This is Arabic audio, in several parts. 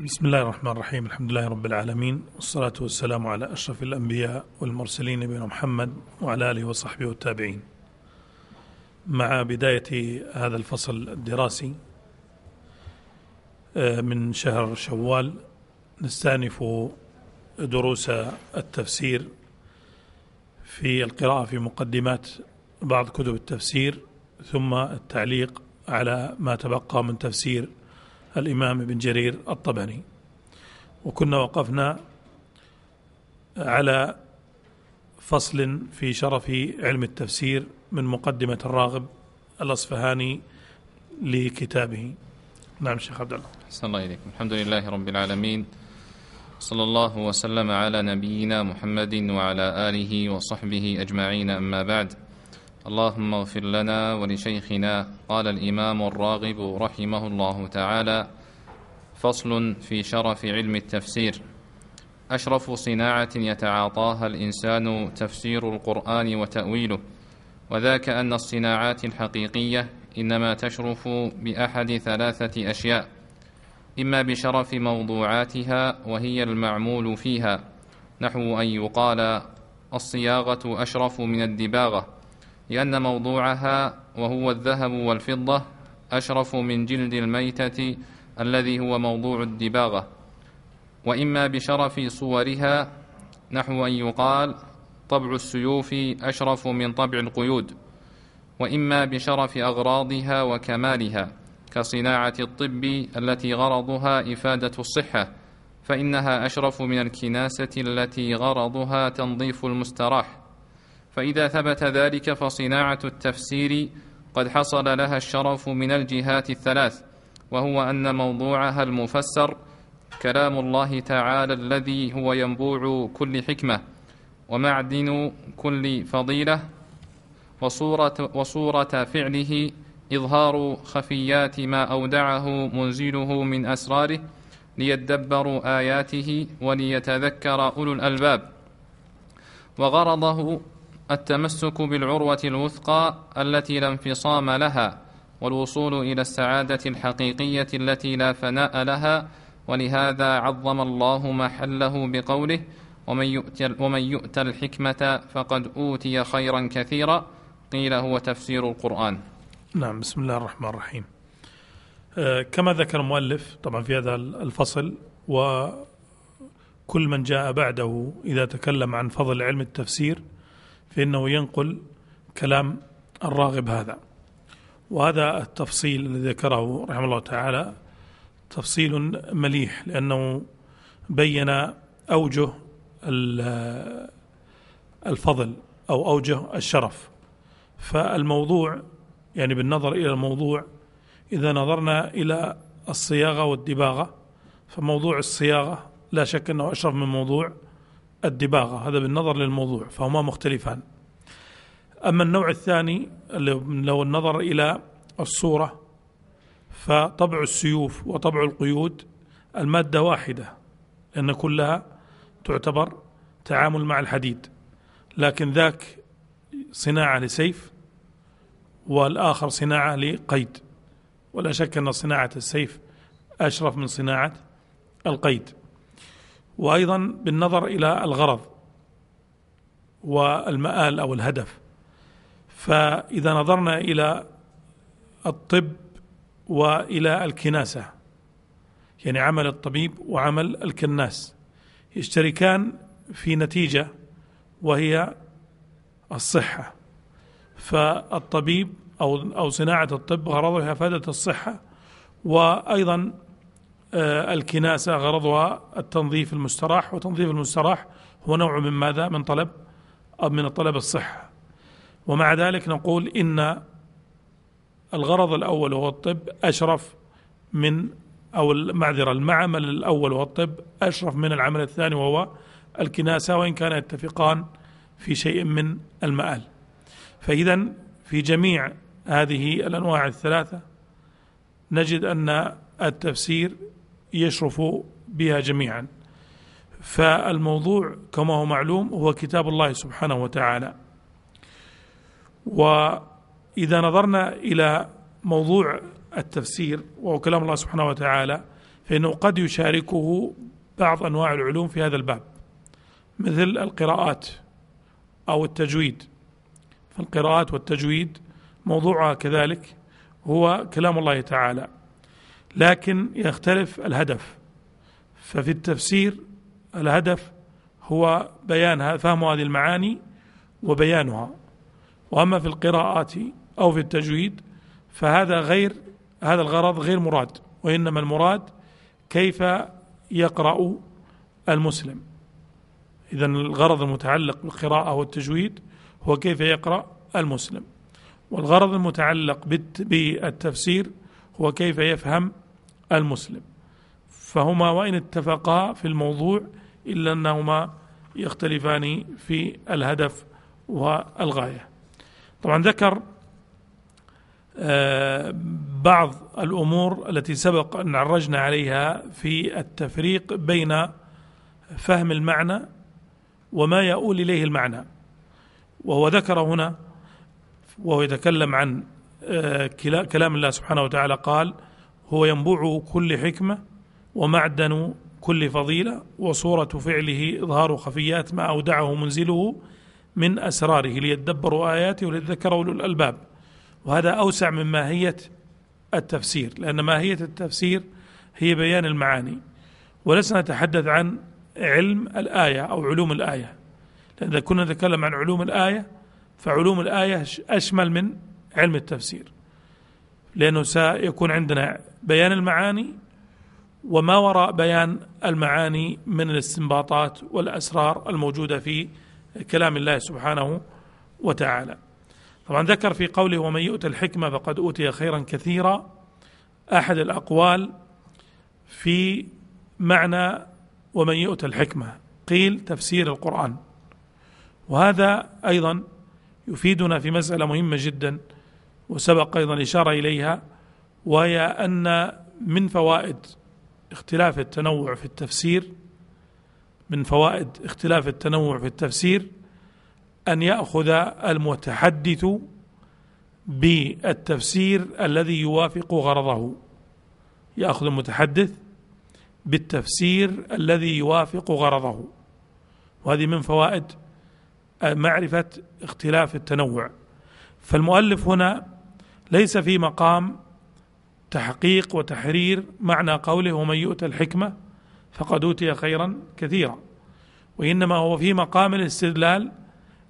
بسم الله الرحمن الرحيم الحمد لله رب العالمين والصلاة والسلام على أشرف الأنبياء والمرسلين نبينا محمد وعلى آله وصحبه والتابعين مع بداية هذا الفصل الدراسي آه، من شهر شوال نستأنف دروس التفسير في القراءة في مقدمات بعض كتب التفسير ثم التعليق على ما تبقى من تفسير الإمام ابن جرير الطبري وكنا وقفنا على فصل في شرف علم التفسير من مقدمة الراغب الأصفهاني لكتابه نعم شيخ عبد الله أحسن الله إليكم الحمد لله رب العالمين صلى الله وسلم على نبينا محمد وعلى آله وصحبه أجمعين أما بعد اللهم اغفر لنا ولشيخنا قال الإمام الراغب رحمه الله تعالى فصل في شرف علم التفسير أشرف صناعة يتعاطاها الإنسان تفسير القرآن وتأويله وذاك أن الصناعات الحقيقية إنما تشرف بأحد ثلاثة أشياء إما بشرف موضوعاتها وهي المعمول فيها نحو أن يقال الصياغة أشرف من الدباغة لأن موضوعها وهو الذهب والفضة أشرف من جلد الميتة الذي هو موضوع الدباغة وإما بشرف صورها نحو أن يقال طبع السيوف أشرف من طبع القيود وإما بشرف أغراضها وكمالها كصناعة الطب التي غرضها إفادة الصحة فإنها أشرف من الكناسة التي غرضها تنظيف المستراح فإذا ثبت ذلك فصناعة التفسير قد حصل لها الشرف من الجهات الثلاث وهو أن موضوعها المفسر كلام الله تعالى الذي هو ينبوع كل حكمة ومعدن كل فضيلة وصورة, وصورة فعله إظهار خفيات ما أودعه منزله من أسراره ليدبروا آياته وليتذكر أولو الألباب وغرضه التمسك بالعروه الوثقى التي لا انفصام لها والوصول الى السعاده الحقيقيه التي لا فناء لها ولهذا عظم الله محله بقوله ومن يؤت, ومن يؤت الحكمه فقد اوتي خيرا كثيرا قيل هو تفسير القران نعم بسم الله الرحمن الرحيم آه، كما ذكر المؤلف طبعا في هذا الفصل وكل من جاء بعده إذا تكلم عن فضل علم التفسير فإنه ينقل كلام الراغب هذا وهذا التفصيل الذي ذكره رحمه الله تعالى تفصيل مليح لأنه بين أوجه الفضل أو أوجه الشرف فالموضوع يعني بالنظر إلى الموضوع إذا نظرنا إلى الصياغة والدباغة فموضوع الصياغة لا شك أنه أشرف من موضوع الدباغة هذا بالنظر للموضوع فهما مختلفان أما النوع الثاني لو النظر إلى الصورة فطبع السيوف وطبع القيود المادة واحدة لأن كلها تعتبر تعامل مع الحديد لكن ذاك صناعة لسيف والآخر صناعة لقيد ولا شك أن صناعة السيف أشرف من صناعة القيد وايضا بالنظر الى الغرض والمآل او الهدف فاذا نظرنا الى الطب والى الكناسه يعني عمل الطبيب وعمل الكناس يشتركان في نتيجه وهي الصحه فالطبيب او او صناعه الطب غرضها افاده الصحه وايضا آه، الكناسة غرضها التنظيف المستراح وتنظيف المستراح هو نوع من ماذا من طلب من الطلب الصحة ومع ذلك نقول إن الغرض الأول هو الطب أشرف من أو المعذرة المعمل الأول هو الطب أشرف من العمل الثاني وهو الكناسة وإن كان يتفقان في شيء من المآل فإذا في جميع هذه الأنواع الثلاثة نجد أن التفسير يشرف بها جميعا فالموضوع كما هو معلوم هو كتاب الله سبحانه وتعالى واذا نظرنا الى موضوع التفسير وهو كلام الله سبحانه وتعالى فانه قد يشاركه بعض انواع العلوم في هذا الباب مثل القراءات او التجويد فالقراءات والتجويد موضوعها كذلك هو كلام الله تعالى لكن يختلف الهدف ففي التفسير الهدف هو بيانها فهم هذه المعاني وبيانها واما في القراءات او في التجويد فهذا غير هذا الغرض غير مراد وانما المراد كيف يقرا المسلم اذا الغرض المتعلق بالقراءه والتجويد هو كيف يقرا المسلم والغرض المتعلق بالتفسير وكيف يفهم المسلم فهما وإن اتفقا في الموضوع إلا أنهما يختلفان في الهدف والغاية طبعا ذكر آه، بعض الأمور التي سبق أن عرجنا عليها في التفريق بين فهم المعنى وما يؤول إليه المعنى وهو ذكر هنا وهو يتكلم عن كلام الله سبحانه وتعالى قال هو ينبوع كل حكمة ومعدن كل فضيلة وصورة فعله إظهار خفيات ما أودعه منزله من أسراره ليدبروا آياته وليتذكر أولو الألباب وهذا أوسع من ماهية التفسير لأن ماهية التفسير هي بيان المعاني ولسنا نتحدث عن علم الآية أو علوم الآية لأن إذا كنا نتكلم عن علوم الآية فعلوم الآية أشمل من علم التفسير لأنه سيكون عندنا بيان المعاني وما وراء بيان المعاني من الاستنباطات والأسرار الموجودة في كلام الله سبحانه وتعالى طبعا ذكر في قوله ومن يؤت الحكمة فقد أوتي خيرا كثيرا أحد الأقوال في معنى ومن يؤت الحكمة قيل تفسير القرآن وهذا أيضا يفيدنا في مسألة مهمة جدا وسبق أيضا إشارة إليها وهي أن من فوائد اختلاف التنوع في التفسير من فوائد اختلاف التنوع في التفسير أن يأخذ المتحدث بالتفسير الذي يوافق غرضه يأخذ المتحدث بالتفسير الذي يوافق غرضه وهذه من فوائد معرفة اختلاف التنوع فالمؤلف هنا ليس في مقام تحقيق وتحرير معنى قوله ومن يؤت الحكمه فقد اوتي خيرا كثيرا وانما هو في مقام الاستدلال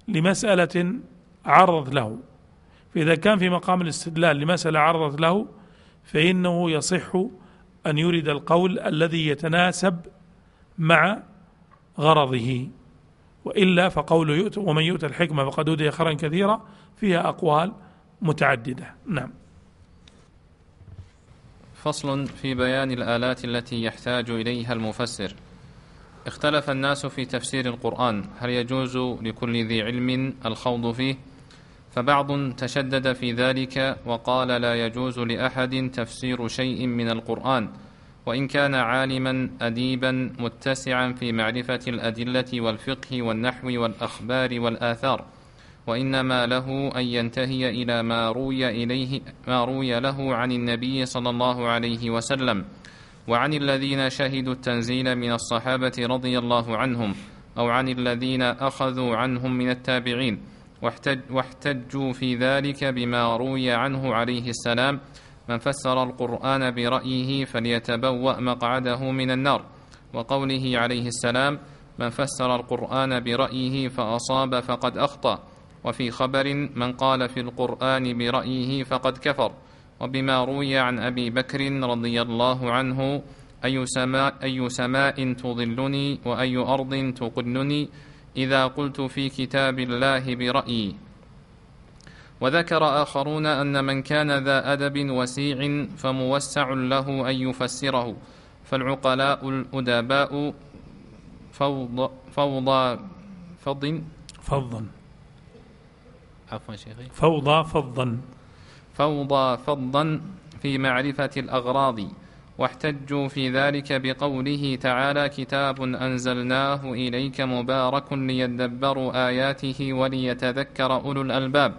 لمساله عرضت له فاذا كان في مقام الاستدلال لمساله عرضت له فانه يصح ان يرد القول الذي يتناسب مع غرضه والا فقوله يؤت ومن يؤت الحكمه فقد اوتي خيرا كثيرا فيها اقوال متعددة نعم فصل في بيان الآلات التي يحتاج إليها المفسر اختلف الناس في تفسير القرآن هل يجوز لكل ذي علم الخوض فيه فبعض تشدد في ذلك وقال لا يجوز لأحد تفسير شيء من القرآن وإن كان عالما أديبا متسعا في معرفة الأدلة والفقه والنحو والأخبار والآثار وإنما له أن ينتهي إلى ما روي, إليه ما روي له عن النبي صلى الله عليه وسلم وعن الذين شهدوا التنزيل من الصحابة رضي الله عنهم أو عن الذين أخذوا عنهم من التابعين واحتج واحتجوا في ذلك بما روي عنه عليه السلام من فسر القرآن برأيه فليتبوأ مقعده من النار وقوله عليه السلام من فسر القرآن برأيه فأصاب فقد أخطأ وفي خبر من قال في القرآن برأيه فقد كفر وبما روي عن أبي بكر رضي الله عنه أي سماء, أي سماء تظلني وأي أرض تقلني إذا قلت في كتاب الله برأيي وذكر آخرون أن من كان ذا أدب وسيع فموسع له أن يفسره فالعقلاء الأدباء فوضى فوضى فض فض عفوا شيخي فوضى فضا فوضى فضا في معرفة الأغراض واحتجوا في ذلك بقوله تعالى كتاب أنزلناه إليك مبارك ليدبروا آياته وليتذكر أولو الألباب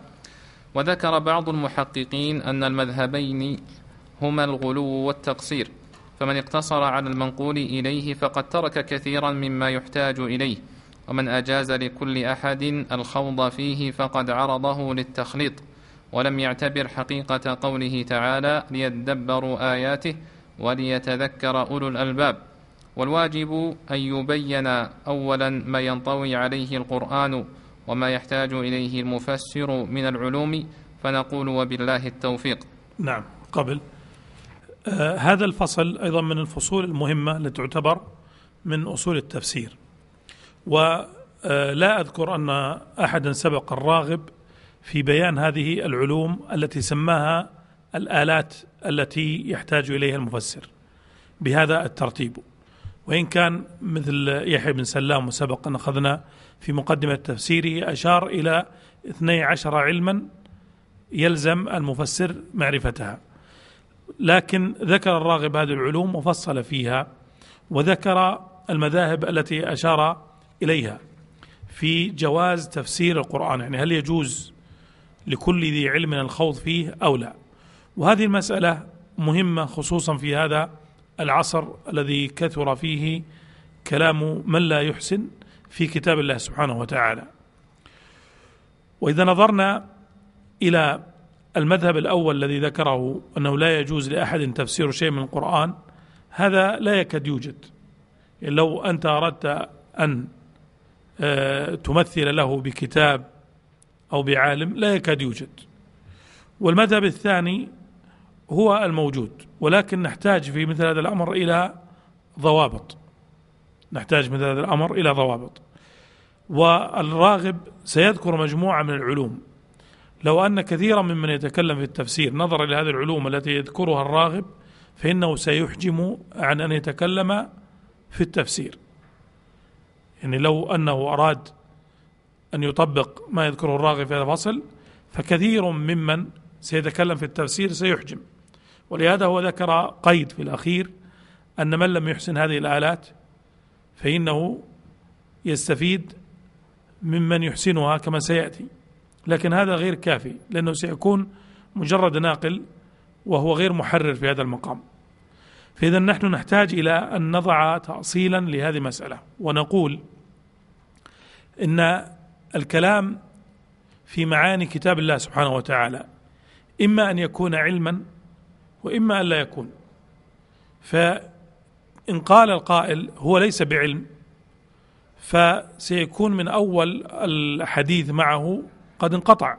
وذكر بعض المحققين أن المذهبين هما الغلو والتقصير فمن اقتصر على المنقول إليه فقد ترك كثيرا مما يحتاج إليه ومن أجاز لكل أحد الخوض فيه فقد عرضه للتخليط ولم يعتبر حقيقة قوله تعالى ليدبروا آياته وليتذكر أولو الألباب والواجب أن يبين أولا ما ينطوي عليه القرآن وما يحتاج إليه المفسر من العلوم فنقول وبالله التوفيق نعم قبل آه هذا الفصل أيضا من الفصول المهمة التي تعتبر من أصول التفسير ولا آه، أذكر أن أحدا سبق الراغب في بيان هذه العلوم التي سماها الآلات التي يحتاج إليها المفسر بهذا الترتيب وإن كان مثل يحيى بن سلام وسبق أن أخذنا في مقدمة تفسيره أشار إلى 12 علما يلزم المفسر معرفتها لكن ذكر الراغب هذه العلوم وفصل فيها وذكر المذاهب التي أشار إليها في جواز تفسير القرآن يعني هل يجوز لكل ذي علم الخوض فيه أو لا وهذه المسألة مهمة خصوصا في هذا العصر الذي كثر فيه كلام من لا يحسن في كتاب الله سبحانه وتعالى وإذا نظرنا إلى المذهب الأول الذي ذكره أنه لا يجوز لأحد تفسير شيء من القرآن هذا لا يكاد يوجد يعني لو أنت أردت أن آه، تمثل له بكتاب أو بعالم لا يكاد يوجد والمذهب الثاني هو الموجود ولكن نحتاج في مثل هذا الأمر إلى ضوابط نحتاج مثل هذا الأمر إلى ضوابط والراغب سيذكر مجموعة من العلوم لو أن كثيرا ممن يتكلم في التفسير نظر إلى هذه العلوم التي يذكرها الراغب فإنه سيحجم عن أن يتكلم في التفسير يعني لو أنه أراد أن يطبق ما يذكره الراغب في هذا الفصل فكثير ممن سيتكلم في التفسير سيحجم ولهذا هو ذكر قيد في الأخير أن من لم يحسن هذه الآلات فإنه يستفيد ممن يحسنها كما سيأتي لكن هذا غير كافي لأنه سيكون مجرد ناقل وهو غير محرر في هذا المقام فإذا نحن نحتاج إلى أن نضع تأصيلا لهذه المسألة ونقول إن الكلام في معاني كتاب الله سبحانه وتعالى إما أن يكون علما وإما أن لا يكون فإن قال القائل هو ليس بعلم فسيكون من أول الحديث معه قد انقطع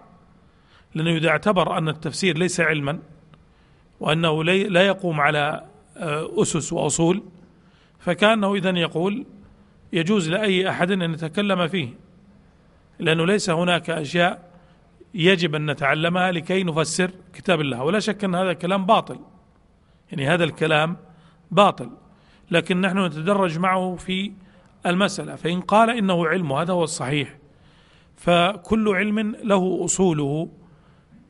لأنه إذا اعتبر أن التفسير ليس علما وأنه لا يقوم على آه، أسس وأصول فكأنه إذا يقول يجوز لأي أحد أن يتكلم فيه لأنه ليس هناك أشياء يجب أن نتعلمها لكي نفسر كتاب الله ولا شك أن هذا الكلام باطل يعني هذا الكلام باطل لكن نحن نتدرج معه في المسألة فإن قال إنه علم هذا هو الصحيح فكل علم له أصوله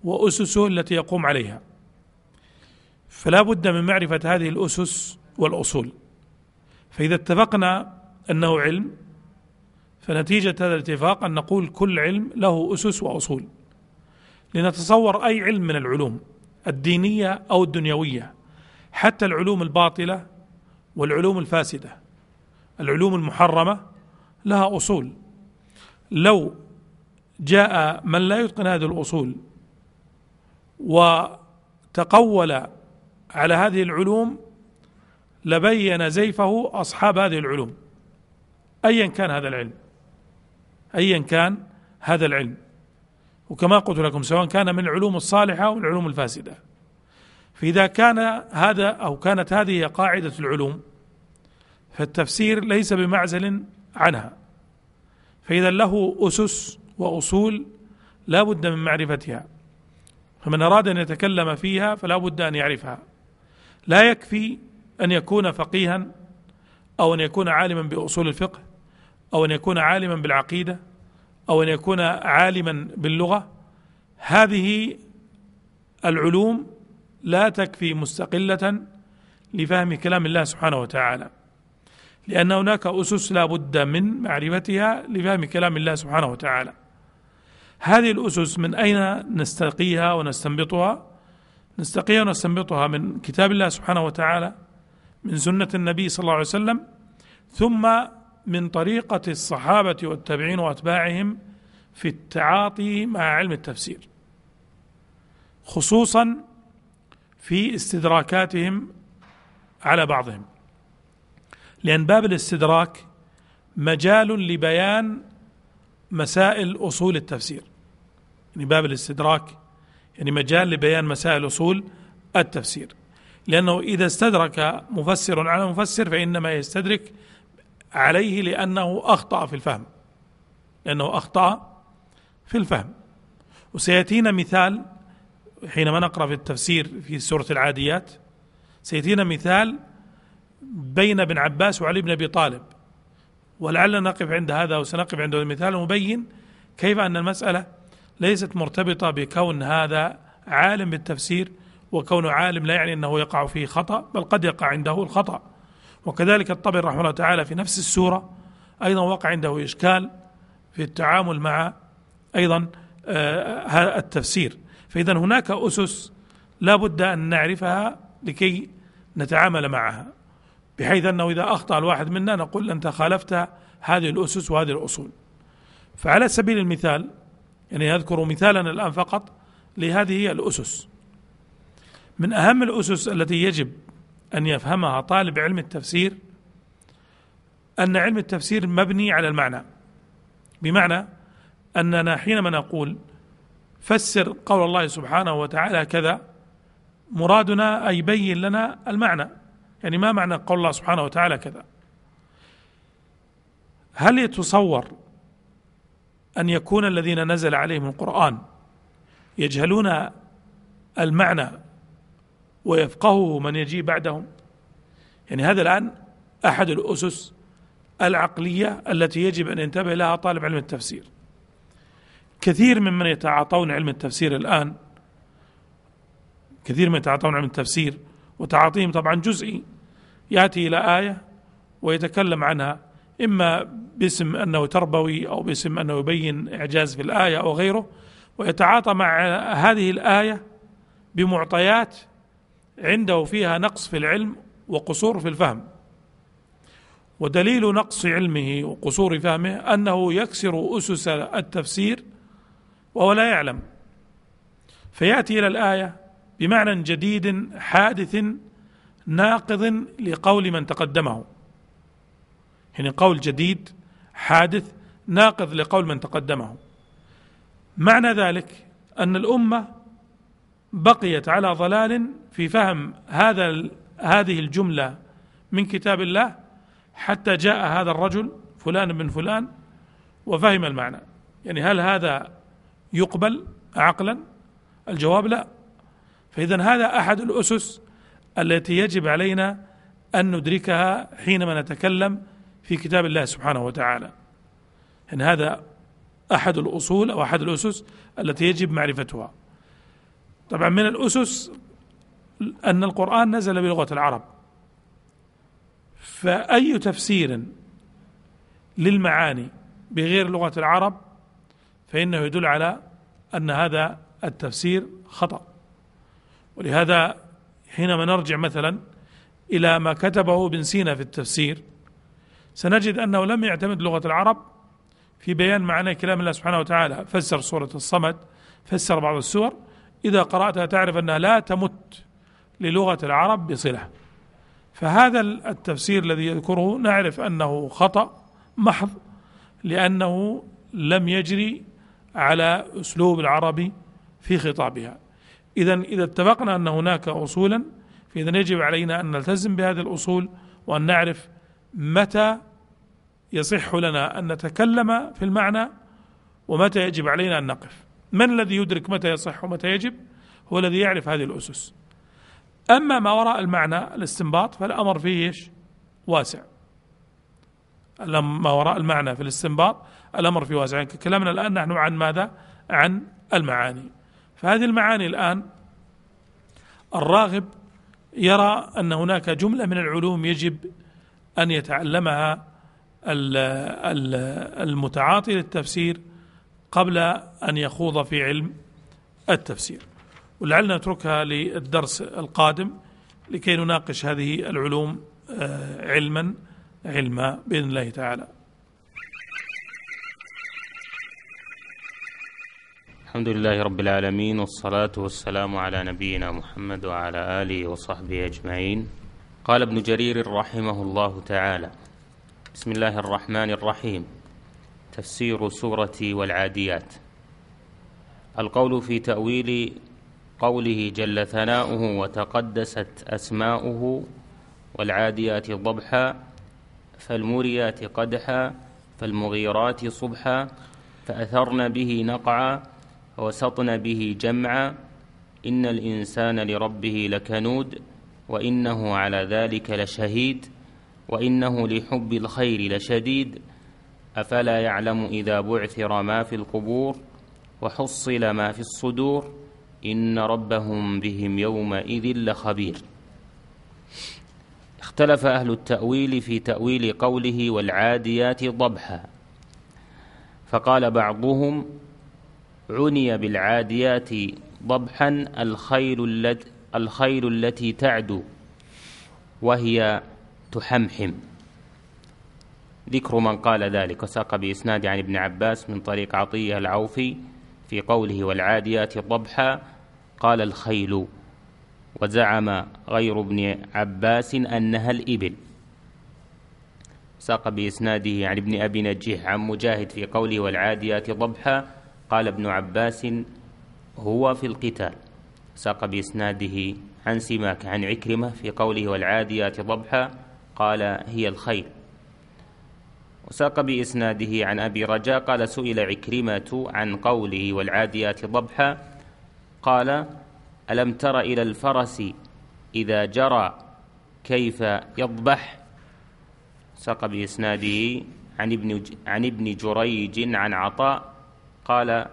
وأسسه التي يقوم عليها فلا بد من معرفه هذه الاسس والاصول فاذا اتفقنا انه علم فنتيجه هذا الاتفاق ان نقول كل علم له اسس واصول لنتصور اي علم من العلوم الدينيه او الدنيويه حتى العلوم الباطله والعلوم الفاسده العلوم المحرمه لها اصول لو جاء من لا يتقن هذه الاصول وتقول على هذه العلوم لبين زيفه اصحاب هذه العلوم ايا كان هذا العلم ايا كان هذا العلم وكما قلت لكم سواء كان من العلوم الصالحه او العلوم الفاسده فاذا كان هذا او كانت هذه قاعده العلوم فالتفسير ليس بمعزل عنها فاذا له اسس واصول لا بد من معرفتها فمن اراد ان يتكلم فيها فلا بد ان يعرفها لا يكفي أن يكون فقيها أو أن يكون عالما بأصول الفقه أو أن يكون عالما بالعقيدة أو أن يكون عالما باللغة هذه العلوم لا تكفي مستقلة لفهم كلام الله سبحانه وتعالى لأن هناك أسس لا بد من معرفتها لفهم كلام الله سبحانه وتعالى هذه الأسس من أين نستقيها ونستنبطها نستقيها ونستنبطها من كتاب الله سبحانه وتعالى من سنة النبي صلى الله عليه وسلم ثم من طريقة الصحابة والتابعين وأتباعهم في التعاطي مع علم التفسير خصوصا في استدراكاتهم على بعضهم لأن باب الاستدراك مجال لبيان مسائل أصول التفسير يعني باب الاستدراك يعني مجال لبيان مسائل أصول التفسير لأنه إذا استدرك مفسر على مفسر فإنما يستدرك عليه لأنه أخطأ في الفهم لأنه أخطأ في الفهم وسيأتينا مثال حينما نقرأ في التفسير في سورة العاديات سيأتينا مثال بين ابن عباس وعلي بن أبي طالب ولعلنا نقف عند هذا وسنقف عند المثال المبين كيف أن المسألة ليست مرتبطه بكون هذا عالم بالتفسير وكونه عالم لا يعني انه يقع فيه خطا بل قد يقع عنده الخطا وكذلك الطبري رحمه الله تعالى في نفس السوره ايضا وقع عنده اشكال في التعامل مع ايضا آه، التفسير فاذا هناك اسس لا بد ان نعرفها لكي نتعامل معها بحيث انه اذا اخطا الواحد منا نقول انت خالفت هذه الاسس وهذه الاصول فعلى سبيل المثال يعني أذكر مثالا الآن فقط لهذه الأسس من أهم الأسس التي يجب أن يفهمها طالب علم التفسير أن علم التفسير مبني على المعنى بمعنى أننا حينما نقول فسر قول الله سبحانه وتعالى كذا مرادنا أي بين لنا المعنى يعني ما معنى قول الله سبحانه وتعالى كذا هل يتصور ان يكون الذين نزل عليهم القران يجهلون المعنى ويفقهه من يجي بعدهم يعني هذا الان احد الاسس العقليه التي يجب ان ينتبه لها طالب علم التفسير كثير ممن يتعاطون علم التفسير الان كثير من يتعاطون علم التفسير وتعاطيهم طبعا جزئي ياتي الى ايه ويتكلم عنها إما باسم أنه تربوي أو باسم أنه يبين إعجاز في الآية أو غيره ويتعاطى مع هذه الآية بمعطيات عنده فيها نقص في العلم وقصور في الفهم ودليل نقص علمه وقصور فهمه انه يكسر اسس التفسير وهو لا يعلم فياتي الى الايه بمعنى جديد حادث ناقض لقول من تقدمه يعني قول جديد حادث ناقض لقول من تقدمه معنى ذلك ان الامه بقيت على ضلال في فهم هذا هذه الجمله من كتاب الله حتى جاء هذا الرجل فلان بن فلان وفهم المعنى يعني هل هذا يقبل عقلا الجواب لا فاذا هذا احد الاسس التي يجب علينا ان ندركها حينما نتكلم في كتاب الله سبحانه وتعالى إن هذا أحد الأصول أو أحد الأسس التي يجب معرفتها طبعا من الأسس أن القرآن نزل بلغة العرب فأي تفسير للمعاني بغير لغة العرب فإنه يدل على أن هذا التفسير خطأ ولهذا حينما نرجع مثلا إلى ما كتبه ابن سينا في التفسير سنجد انه لم يعتمد لغه العرب في بيان معنى كلام الله سبحانه وتعالى فسر سوره الصمد فسر بعض السور اذا قراتها تعرف انها لا تمت للغه العرب بصله فهذا التفسير الذي يذكره نعرف انه خطا محض لانه لم يجري على اسلوب العربي في خطابها اذا اذا اتفقنا ان هناك اصولا فاذا يجب علينا ان نلتزم بهذه الاصول وان نعرف متى يصح لنا ان نتكلم في المعنى ومتى يجب علينا ان نقف من الذي يدرك متى يصح ومتى يجب هو الذي يعرف هذه الاسس اما ما وراء المعنى الاستنباط فالامر فيه ايش واسع ما وراء المعنى في الاستنباط الامر فيه واسع يعني كلامنا الان نحن عن ماذا عن المعاني فهذه المعاني الان الراغب يرى ان هناك جمله من العلوم يجب أن يتعلمها المتعاطي للتفسير قبل أن يخوض في علم التفسير ولعلنا نتركها للدرس القادم لكي نناقش هذه العلوم آه، علما علما بإذن الله تعالى الحمد لله رب العالمين والصلاة والسلام على نبينا محمد وعلى آله وصحبه أجمعين قال ابن جرير رحمه الله تعالى بسم الله الرحمن الرحيم تفسير سورة والعاديات القول في تأويل قوله جل ثناؤه وتقدست أسماؤه والعاديات ضبحا فالموريات قدحا فالمغيرات صبحا فأثرن به نقعا وسطن به جمعا إن الإنسان لربه لكنود وإنه على ذلك لشهيد وإنه لحب الخير لشديد أفلا يعلم إذا بعثر ما في القبور وحصل ما في الصدور إن ربهم بهم يومئذ لخبير اختلف أهل التأويل في تأويل قوله والعاديات ضبحا فقال بعضهم عني بالعاديات ضبحا الخيل التي الخيل التي تعدو وهي تحمحم ذكر من قال ذلك وساق بإسناد عن ابن عباس من طريق عطية العوفي في قوله والعاديات ضبحا قال الخيل وزعم غير ابن عباس أنها الإبل ساق بإسناده عن ابن أبي نجيح عن مجاهد في قوله والعاديات ضبحا قال ابن عباس هو في القتال ساق بإسناده عن سماك عن عكرمة في قوله والعاديات ضبحا قال هي الخيل وساق بإسناده عن أبي رجاء قال سئل عكرمة عن قوله والعاديات ضبحا قال ألم تر إلى الفرس إذا جرى كيف يضبح ساق بإسناده عن ابن عن ابن جريج عن عطاء قال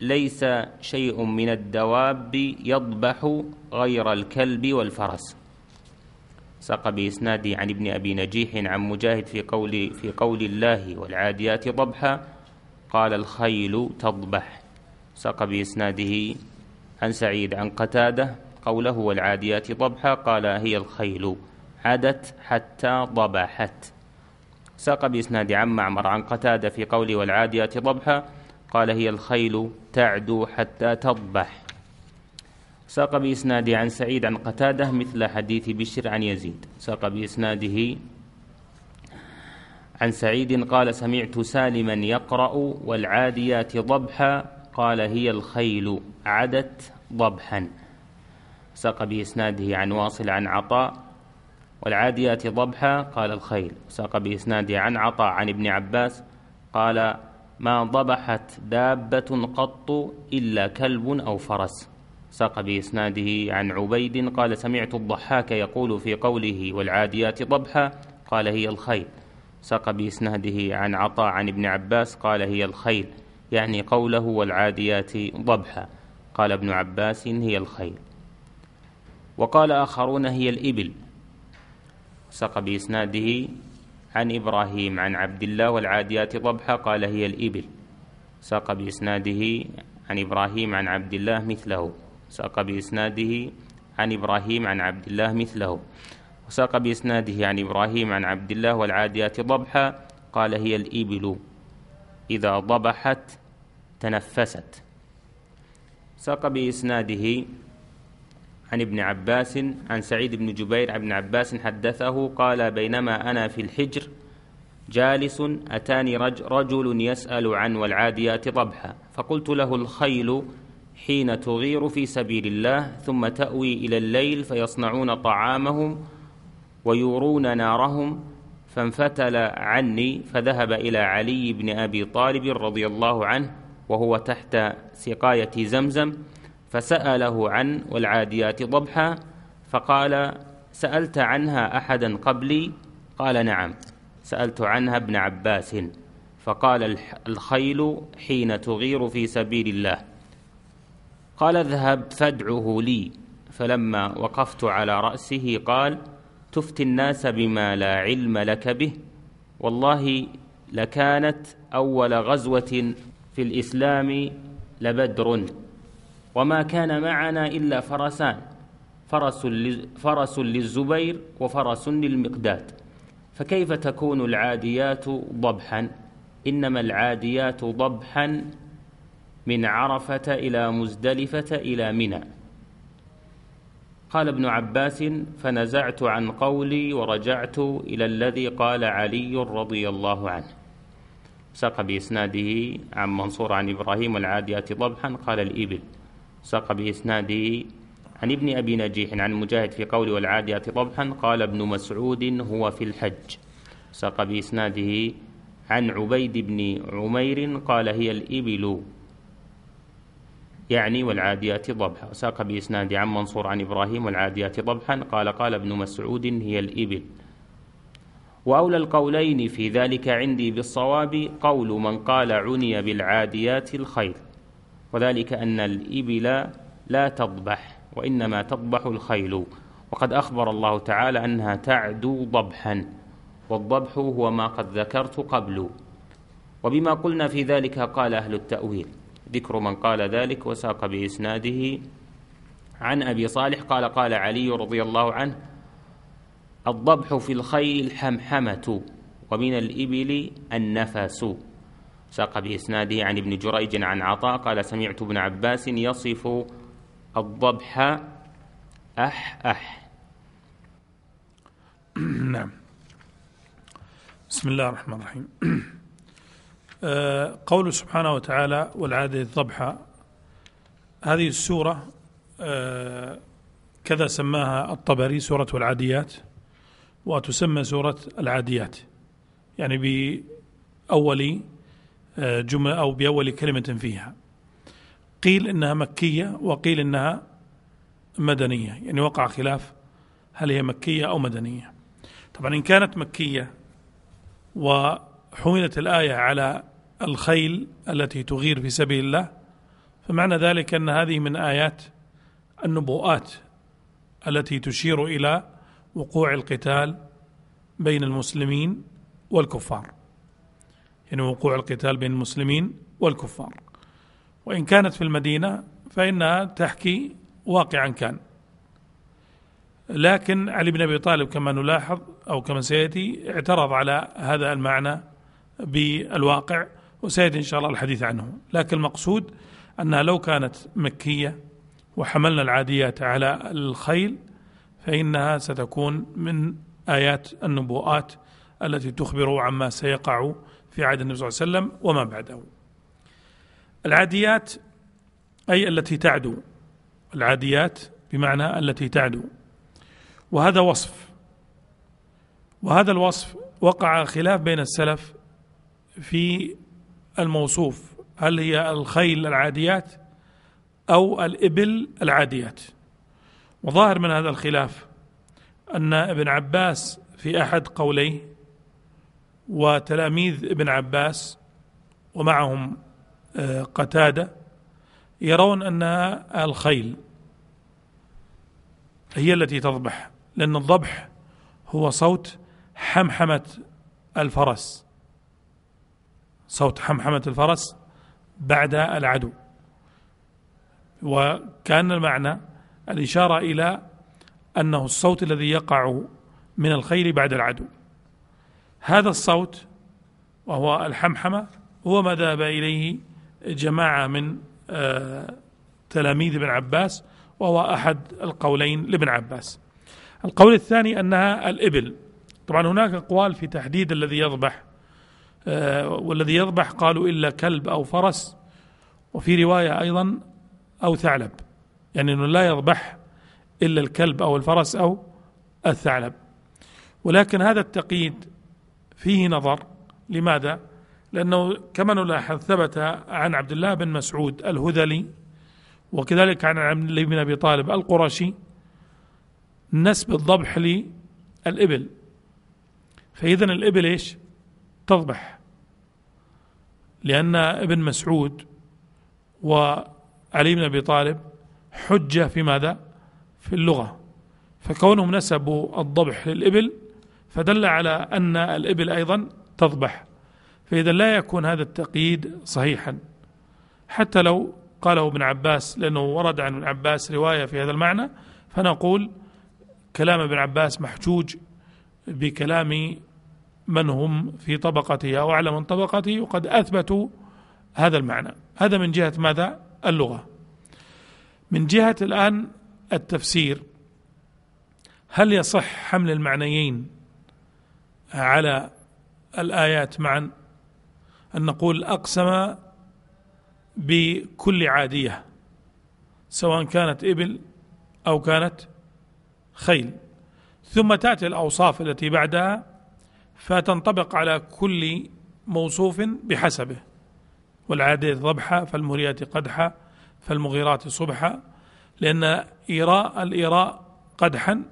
ليس شيء من الدواب يضبح غير الكلب والفرس ساق بإسناده عن ابن أبي نجيح عن مجاهد في قول في قول الله والعاديات ضبحا قال الخيل تضبح ساق بإسناده عن سعيد عن قتادة قوله والعاديات ضبحا قال هي الخيل عدت حتى ضبحت ساق بإسناد عن معمر عن قتادة في قوله والعاديات ضبحا قال هي الخيل تعدو حتى تضبح ساق بإسناده عن سعيد عن قتادة مثل حديث بشر عن يزيد ساق بإسناده عن سعيد قال سمعت سالما يقرأ والعاديات ضبحا قال هي الخيل عدت ضبحا ساق بإسناده عن واصل عن عطاء والعاديات ضبحا قال الخيل ساق بإسناده عن عطاء عن ابن عباس قال ما ضبحت دابة قط إلا كلب أو فرس ساق بإسناده عن عبيد قال سمعت الضحاك يقول في قوله والعاديات ضبحا قال هي الخيل ساق بإسناده عن عطاء عن ابن عباس قال هي الخيل يعني قوله والعاديات ضبحا قال ابن عباس هي الخيل وقال آخرون هي الإبل ساق بإسناده عن إبراهيم عن عبد الله والعاديات ضبحا قال هي الإبل ساق بإسناده عن إبراهيم عن عبد الله مثله ساق بإسناده عن إبراهيم عن عبد الله مثله وساق بإسناده عن إبراهيم عن عبد الله والعاديات ضبحا قال هي الإبل إذا ضبحت تنفست ساق بإسناده عن ابن عباس عن سعيد بن جبير عن ابن عباس حدثه قال بينما أنا في الحجر جالس أتاني رجل يسأل عن والعاديات ضبحا فقلت له الخيل حين تغير في سبيل الله ثم تأوي إلى الليل فيصنعون طعامهم ويورون نارهم فانفتل عني فذهب إلى علي بن أبي طالب رضي الله عنه وهو تحت سقاية زمزم فسأله عن والعاديات ضبحا فقال سألت عنها أحدا قبلي قال نعم سألت عنها ابن عباس فقال الخيل حين تغير في سبيل الله قال اذهب فادعه لي فلما وقفت على رأسه قال تفتي الناس بما لا علم لك به والله لكانت أول غزوة في الإسلام لبدر وما كان معنا إلا فرسان فرس, فرس للزبير وفرس للمقداد فكيف تكون العاديات ضبحا إنما العاديات ضبحا من عرفة إلى مزدلفة إلى منى قال ابن عباس فنزعت عن قولي ورجعت إلى الذي قال علي رضي الله عنه ساق بإسناده عن منصور عن إبراهيم العاديات ضبحا قال الإبل ساق بإسناده عن ابن أبي نجيح عن مجاهد في قول والعاديات ضبحا قال ابن مسعود هو في الحج ساق بإسناده عن عبيد بن عمير قال هي الإبل يعني والعاديات ضبحا ساق بإسناد عن منصور عن إبراهيم والعاديات ضبحا قال قال ابن مسعود هي الإبل وأولى القولين في ذلك عندي بالصواب قول من قال عني بالعاديات الخير وذلك أن الإبل لا تضبح وإنما تضبح الخيل وقد أخبر الله تعالى أنها تعدو ضبحا والضبح هو ما قد ذكرت قبل وبما قلنا في ذلك قال أهل التأويل ذكر من قال ذلك وساق بإسناده عن أبي صالح قال قال علي رضي الله عنه الضبح في الخيل حمحمة ومن الإبل النفس ساق بإسناده عن ابن جريج عن عطاء قال سمعت ابن عباس يصف الضبح أح أح نعم بسم الله الرحمن الرحيم آه، قوله سبحانه وتعالى والعادة الضبحة هذه السورة آه، كذا سماها الطبري سورة العاديات وتسمى سورة العاديات يعني بأول جملة أو بأول كلمة فيها قيل إنها مكية وقيل إنها مدنية يعني وقع خلاف هل هي مكية أو مدنية طبعا إن كانت مكية وحملت الآية على الخيل التي تغير في سبيل الله فمعنى ذلك أن هذه من آيات النبوءات التي تشير إلى وقوع القتال بين المسلمين والكفار يعني وقوع القتال بين المسلمين والكفار وإن كانت في المدينة فإنها تحكي واقعا كان لكن علي بن أبي طالب كما نلاحظ أو كما سيأتي اعترض على هذا المعنى بالواقع وسيأتي إن شاء الله الحديث عنه لكن المقصود أنها لو كانت مكية وحملنا العاديات على الخيل فإنها ستكون من آيات النبوءات التي تخبر عما سيقع في عهد النبي صلى الله عليه وسلم وما بعده العاديات أي التي تعدو العاديات بمعنى التي تعدو وهذا وصف وهذا الوصف وقع خلاف بين السلف في الموصوف هل هي الخيل العاديات أو الإبل العاديات وظاهر من هذا الخلاف أن ابن عباس في أحد قوليه وتلاميذ ابن عباس ومعهم آه، قتاده يرون انها الخيل هي التي تضبح لان الضبح هو صوت حمحمه الفرس صوت حمحمه الفرس بعد العدو وكان المعنى الاشاره الى انه الصوت الذي يقع من الخيل بعد العدو هذا الصوت وهو الحمحمة هو ما ذهب إليه جماعة من آه، تلاميذ ابن عباس وهو أحد القولين لابن عباس القول الثاني أنها الإبل طبعا هناك أقوال في تحديد الذي يذبح آه، والذي يذبح قالوا إلا كلب أو فرس وفي رواية أيضا أو ثعلب يعني أنه لا يذبح إلا الكلب أو الفرس أو الثعلب ولكن هذا التقييد فيه نظر لماذا؟ لأنه كما نلاحظ ثبت عن عبد الله بن مسعود الهذلي وكذلك عن علي بن أبي طالب القرشي نسب الضبح للإبل فإذا الإبل إيش تذبح لأن ابن مسعود وعلي بن أبي طالب حجة في ماذا في اللغة فكونهم نسبوا الضبح للإبل فدل على أن الإبل أيضا تضبح فإذا لا يكون هذا التقييد صحيحا حتى لو قاله ابن عباس لأنه ورد عن ابن عباس رواية في هذا المعنى فنقول كلام ابن عباس محجوج بكلام من هم في طبقته أو أعلى من طبقته وقد أثبتوا هذا المعنى هذا من جهة ماذا؟ اللغة من جهة الآن التفسير هل يصح حمل المعنيين على الآيات معا أن نقول أقسم بكل عادية سواء كانت إبل أو كانت خيل ثم تأتي الأوصاف التي بعدها فتنطبق على كل موصوف بحسبه والعادية ضبحة فالمريات قدحة فالمغيرات صبحة لأن إيراء الإيراء قدحا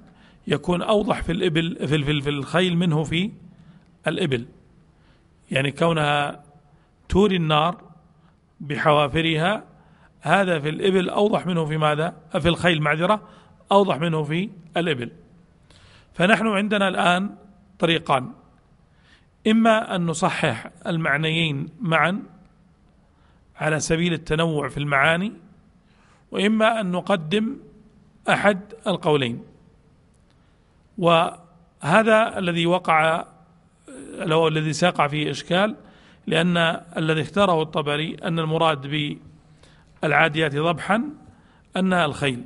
يكون أوضح في الإبل في, في, الخيل منه في الإبل يعني كونها توري النار بحوافرها هذا في الإبل أوضح منه في ماذا في الخيل معذرة أوضح منه في الإبل فنحن عندنا الآن طريقان إما أن نصحح المعنيين معا على سبيل التنوع في المعاني وإما أن نقدم أحد القولين وهذا الذي وقع لو الذي ساقع فيه إشكال لأن الذي اختاره الطبري أن المراد بالعاديات ضبحا أنها الخيل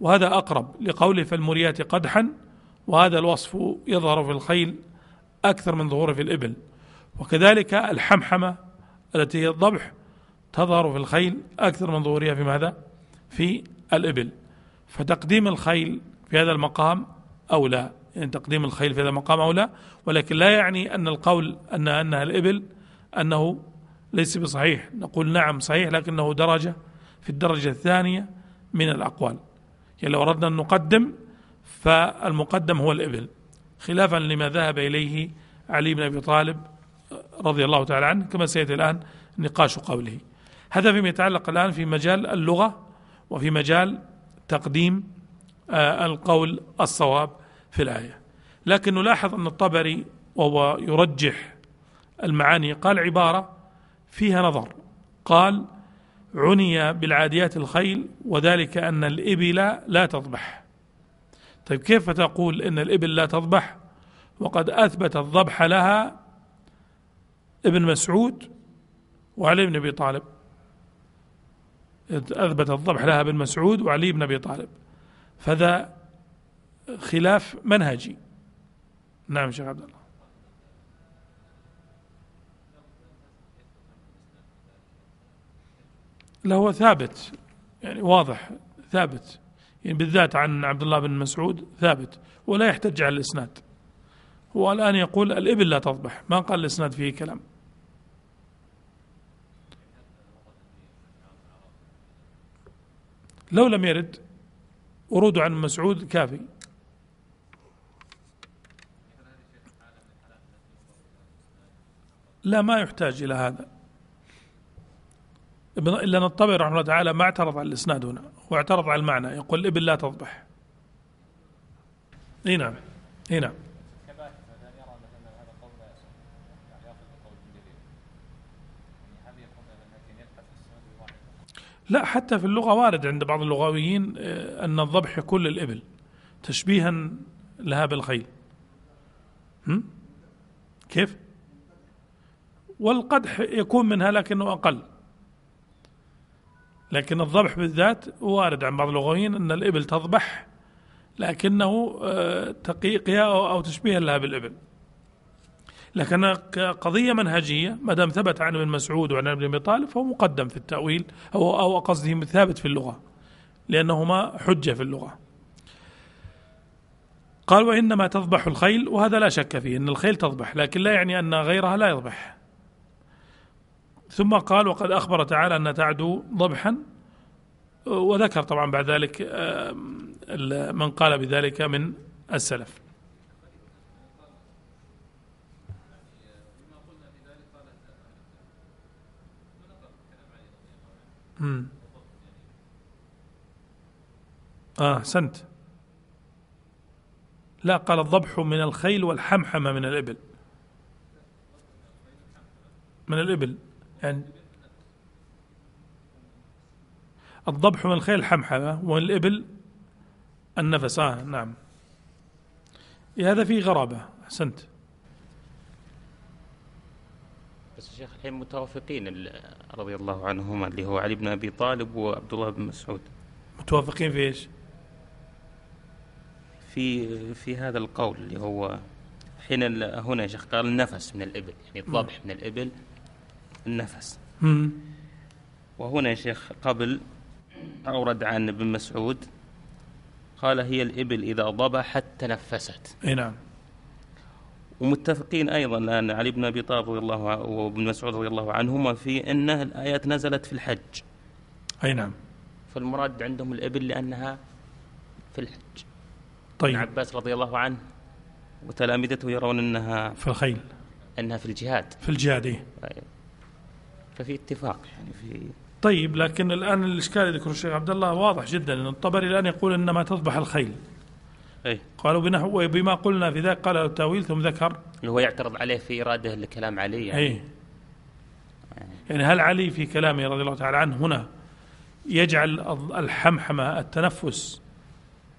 وهذا أقرب لقوله فالمريات قدحا وهذا الوصف يظهر في الخيل أكثر من ظهوره في الإبل وكذلك الحمحمة التي هي الضبح تظهر في الخيل أكثر من ظهورها في ماذا؟ في الإبل فتقديم الخيل في هذا المقام أولى يعني تقديم الخيل في هذا المقام أولى ولكن لا يعني أن القول أن أنها الإبل أنه ليس بصحيح نقول نعم صحيح لكنه درجة في الدرجة الثانية من الأقوال يعني لو أردنا أن نقدم فالمقدم هو الإبل خلافا لما ذهب إليه علي بن أبي طالب رضي الله تعالى عنه كما سيأتي الآن نقاش قوله هذا فيما يتعلق الآن في مجال اللغة وفي مجال تقديم آه، القول الصواب في الآية لكن نلاحظ أن الطبري وهو يرجح المعاني قال عبارة فيها نظر قال عني بالعاديات الخيل وذلك أن الإبل لا تضبح طيب كيف تقول أن الإبل لا تضبح وقد أثبت الذبح لها ابن مسعود وعلي بن أبي طالب أثبت الضبح لها ابن مسعود وعلي بن أبي طالب فذا خلاف منهجي نعم شيخ عبد الله لهو ثابت يعني واضح ثابت يعني بالذات عن عبد الله بن مسعود ثابت ولا يحتج على الاسناد هو الان يقول الابل لا تضبح ما قال الاسناد فيه كلام لو لم يرد ورود عن مسعود كافي لا ما يحتاج إلى هذا ابن إلا أن الطبري رحمه الله تعالى ما اعترض على الإسناد هنا واعترض على المعنى يقول الإبل لا تذبح اي نعم اي نعم لا حتى في اللغة وارد عند بعض اللغويين آه، أن الذبح كل الإبل تشبيها لها بالخيل هم؟ كيف؟ والقدح يكون منها لكنه أقل لكن الذبح بالذات وارد عن بعض اللغويين أن الإبل تذبح لكنه آه، تقيقها أو تشبيها لها بالإبل لكن قضية منهجية ما دام ثبت عن ابن مسعود وعن ابن أبي طالب فهو مقدم في التأويل أو أو قصده ثابت في اللغة لأنهما حجة في اللغة قال وإنما تذبح الخيل وهذا لا شك فيه أن الخيل تذبح لكن لا يعني أن غيرها لا يذبح ثم قال وقد أخبر تعالى أن تعدو ضبحا وذكر طبعا بعد ذلك من قال بذلك من السلف اه احسنت لا قال الضبح من الخيل والحمحمه من الابل من الابل يعني الضبح من الخيل حمحمة والإبل النفس آه نعم إيه، هذا فيه غرابة أحسنت بس الشيخ الحين متوافقين رضي الله عنهما اللي هو علي بن أبي طالب وعبد الله بن مسعود متوافقين في إيش في في هذا القول اللي هو حين هنا يا شيخ قال النفس من الإبل يعني الضبح نعم. من الإبل النفس وهنا يا شيخ قبل أورد عن ابن مسعود قال هي الإبل إذا ضبحت تنفست اي نعم ومتفقين أيضا أن علي بن أبي طالب رضي الله عنه وابن مسعود رضي الله عنهما في أن الآيات نزلت في الحج أي نعم فالمراد عندهم الإبل لأنها في الحج طيب ابن عباس رضي الله عنه وتلامذته يرون أنها في الخيل أنها في الجهاد في الجهاد إيه. طيب. ففي اتفاق يعني في طيب لكن الان الاشكال اللي ذكره الشيخ عبد الله واضح جدا ان الطبري الان يقول انما تذبح الخيل أي. قالوا بنحو بما قلنا في ذاك قال التاويل ثم ذكر هو يعترض عليه في اراده لكلام علي يعني أي. يعني هل علي في كلامه رضي الله تعالى عنه هنا يجعل الحمحمه التنفس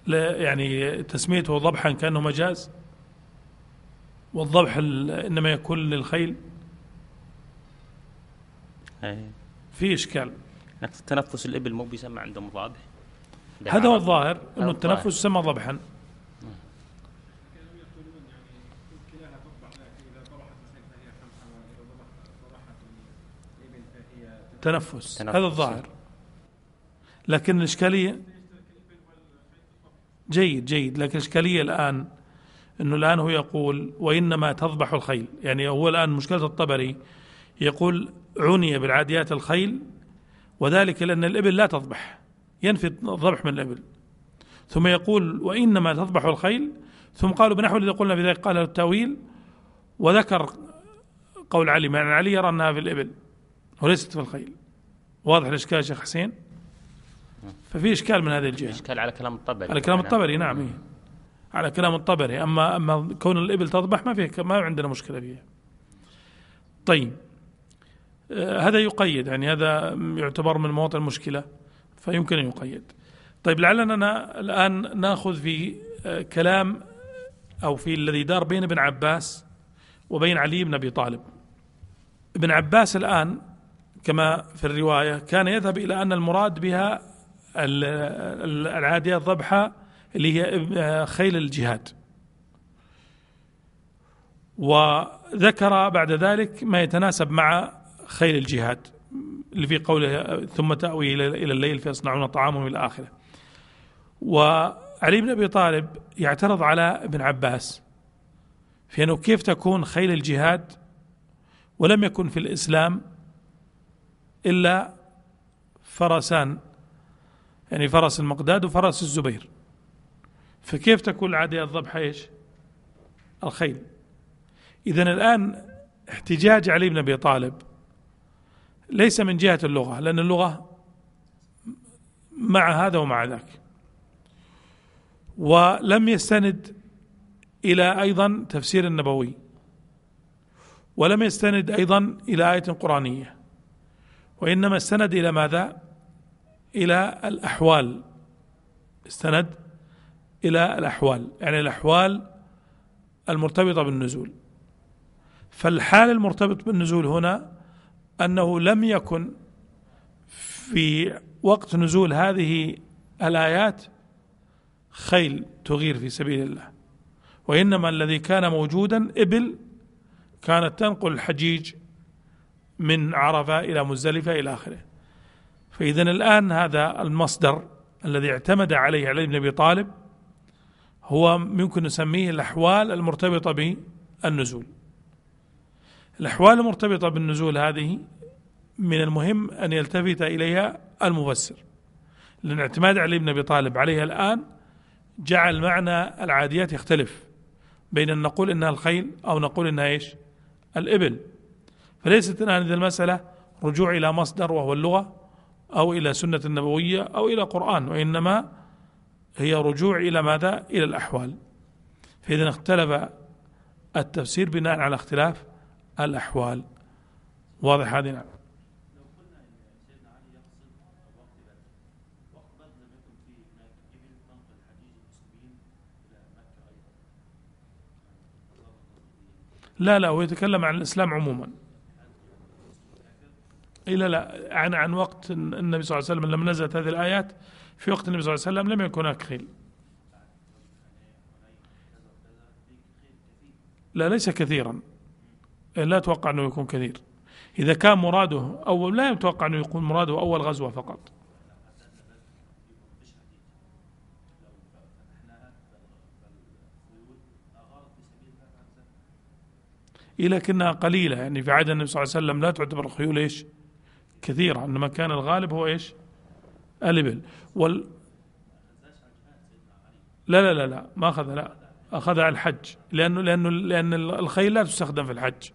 يعني تسميته ذبحا كانه مجاز والذبح انما يكون للخيل إيه. في اشكال تنفس الابل مو بيسمى عندهم مضاد هذا هو الظاهر انه التنفس يسمى ضبحا تنفس. هذا الظاهر لكن الإشكالية جيد جيد لكن الإشكالية الآن أنه الآن هو يقول وإنما تذبح الخيل يعني هو الآن مشكلة الطبري يقول عني بالعاديات الخيل وذلك لأن الإبل لا تضبح ينفي الذبح من الإبل ثم يقول وإنما تضبح الخيل ثم قالوا بنحو الذي قلنا بذلك قال التأويل وذكر قول علي معنى علي يرى أنها في الإبل وليست في الخيل واضح الإشكال يا شيخ حسين ففي إشكال من هذه الجهة إشكال على كلام الطبري على كلام نعم. الطبري نعم على كلام الطبري أما أما كون الإبل تضبح ما فيه ما عندنا مشكلة فيها طيب هذا يقيد يعني هذا يعتبر من مواطن المشكلة فيمكن أن يقيد طيب لعلنا الآن نأخذ في آه، كلام أو في الذي دار بين ابن عباس وبين علي بن أبي طالب ابن عباس الآن كما في الرواية كان يذهب إلى أن المراد بها العادية الضبحة اللي هي آه، خيل الجهاد وذكر بعد ذلك ما يتناسب مع خيل الجهاد اللي في قوله ثم تأوي إلى الليل فيصنعون طعامهم إلى آخره وعلي بن أبي طالب يعترض على ابن عباس في أنه كيف تكون خيل الجهاد ولم يكن في الإسلام إلا فرسان يعني فرس المقداد وفرس الزبير فكيف تكون العادية الضبحة ايش؟ الخيل إذا الآن احتجاج علي بن أبي طالب ليس من جهة اللغة لأن اللغة مع هذا ومع ذاك ولم يستند إلى أيضا تفسير النبوي ولم يستند أيضا إلى آية قرآنية وإنما استند إلى ماذا؟ إلى الأحوال استند إلى الأحوال يعني الأحوال المرتبطة بالنزول فالحال المرتبط بالنزول هنا انه لم يكن في وقت نزول هذه الايات خيل تغير في سبيل الله وانما الذي كان موجودا ابل كانت تنقل الحجيج من عرفه الى مزدلفه الى اخره فاذا الان هذا المصدر الذي اعتمد عليه علي بن ابي طالب هو ممكن نسميه الاحوال المرتبطه بالنزول الأحوال المرتبطة بالنزول هذه من المهم أن يلتفت إليها المفسر لأن اعتماد علي بن أبي طالب عليها الآن جعل معنى العاديات يختلف بين أن نقول إنها الخيل أو نقول إنها إيش الإبل فليست الآن إذا المسألة رجوع إلى مصدر وهو اللغة أو إلى سنة النبوية أو إلى قرآن وإنما هي رجوع إلى ماذا إلى الأحوال فإذا اختلف التفسير بناء على اختلاف الأحوال واضح هذه نعم لا لا هو يتكلم عن الإسلام عموما إلا إيه، لا عن عن وقت النبي صلى الله عليه وسلم لما نزلت هذه الآيات في وقت النبي صلى الله عليه وسلم لم يكن هناك خيل لا ليس كثيرا لا أتوقع أنه يكون كثير إذا كان مراده أو لا يتوقع أنه يكون مراده أول غزوة فقط إيه لكنها قليلة يعني في عهد النبي صلى الله عليه وسلم لا تعتبر الخيول إيش كثيرة إنما كان الغالب هو إيش الإبل وال لا لا لا لا ما أخذها لا أخذها الحج لأنه لأنه لأن الخيل لا تستخدم في الحج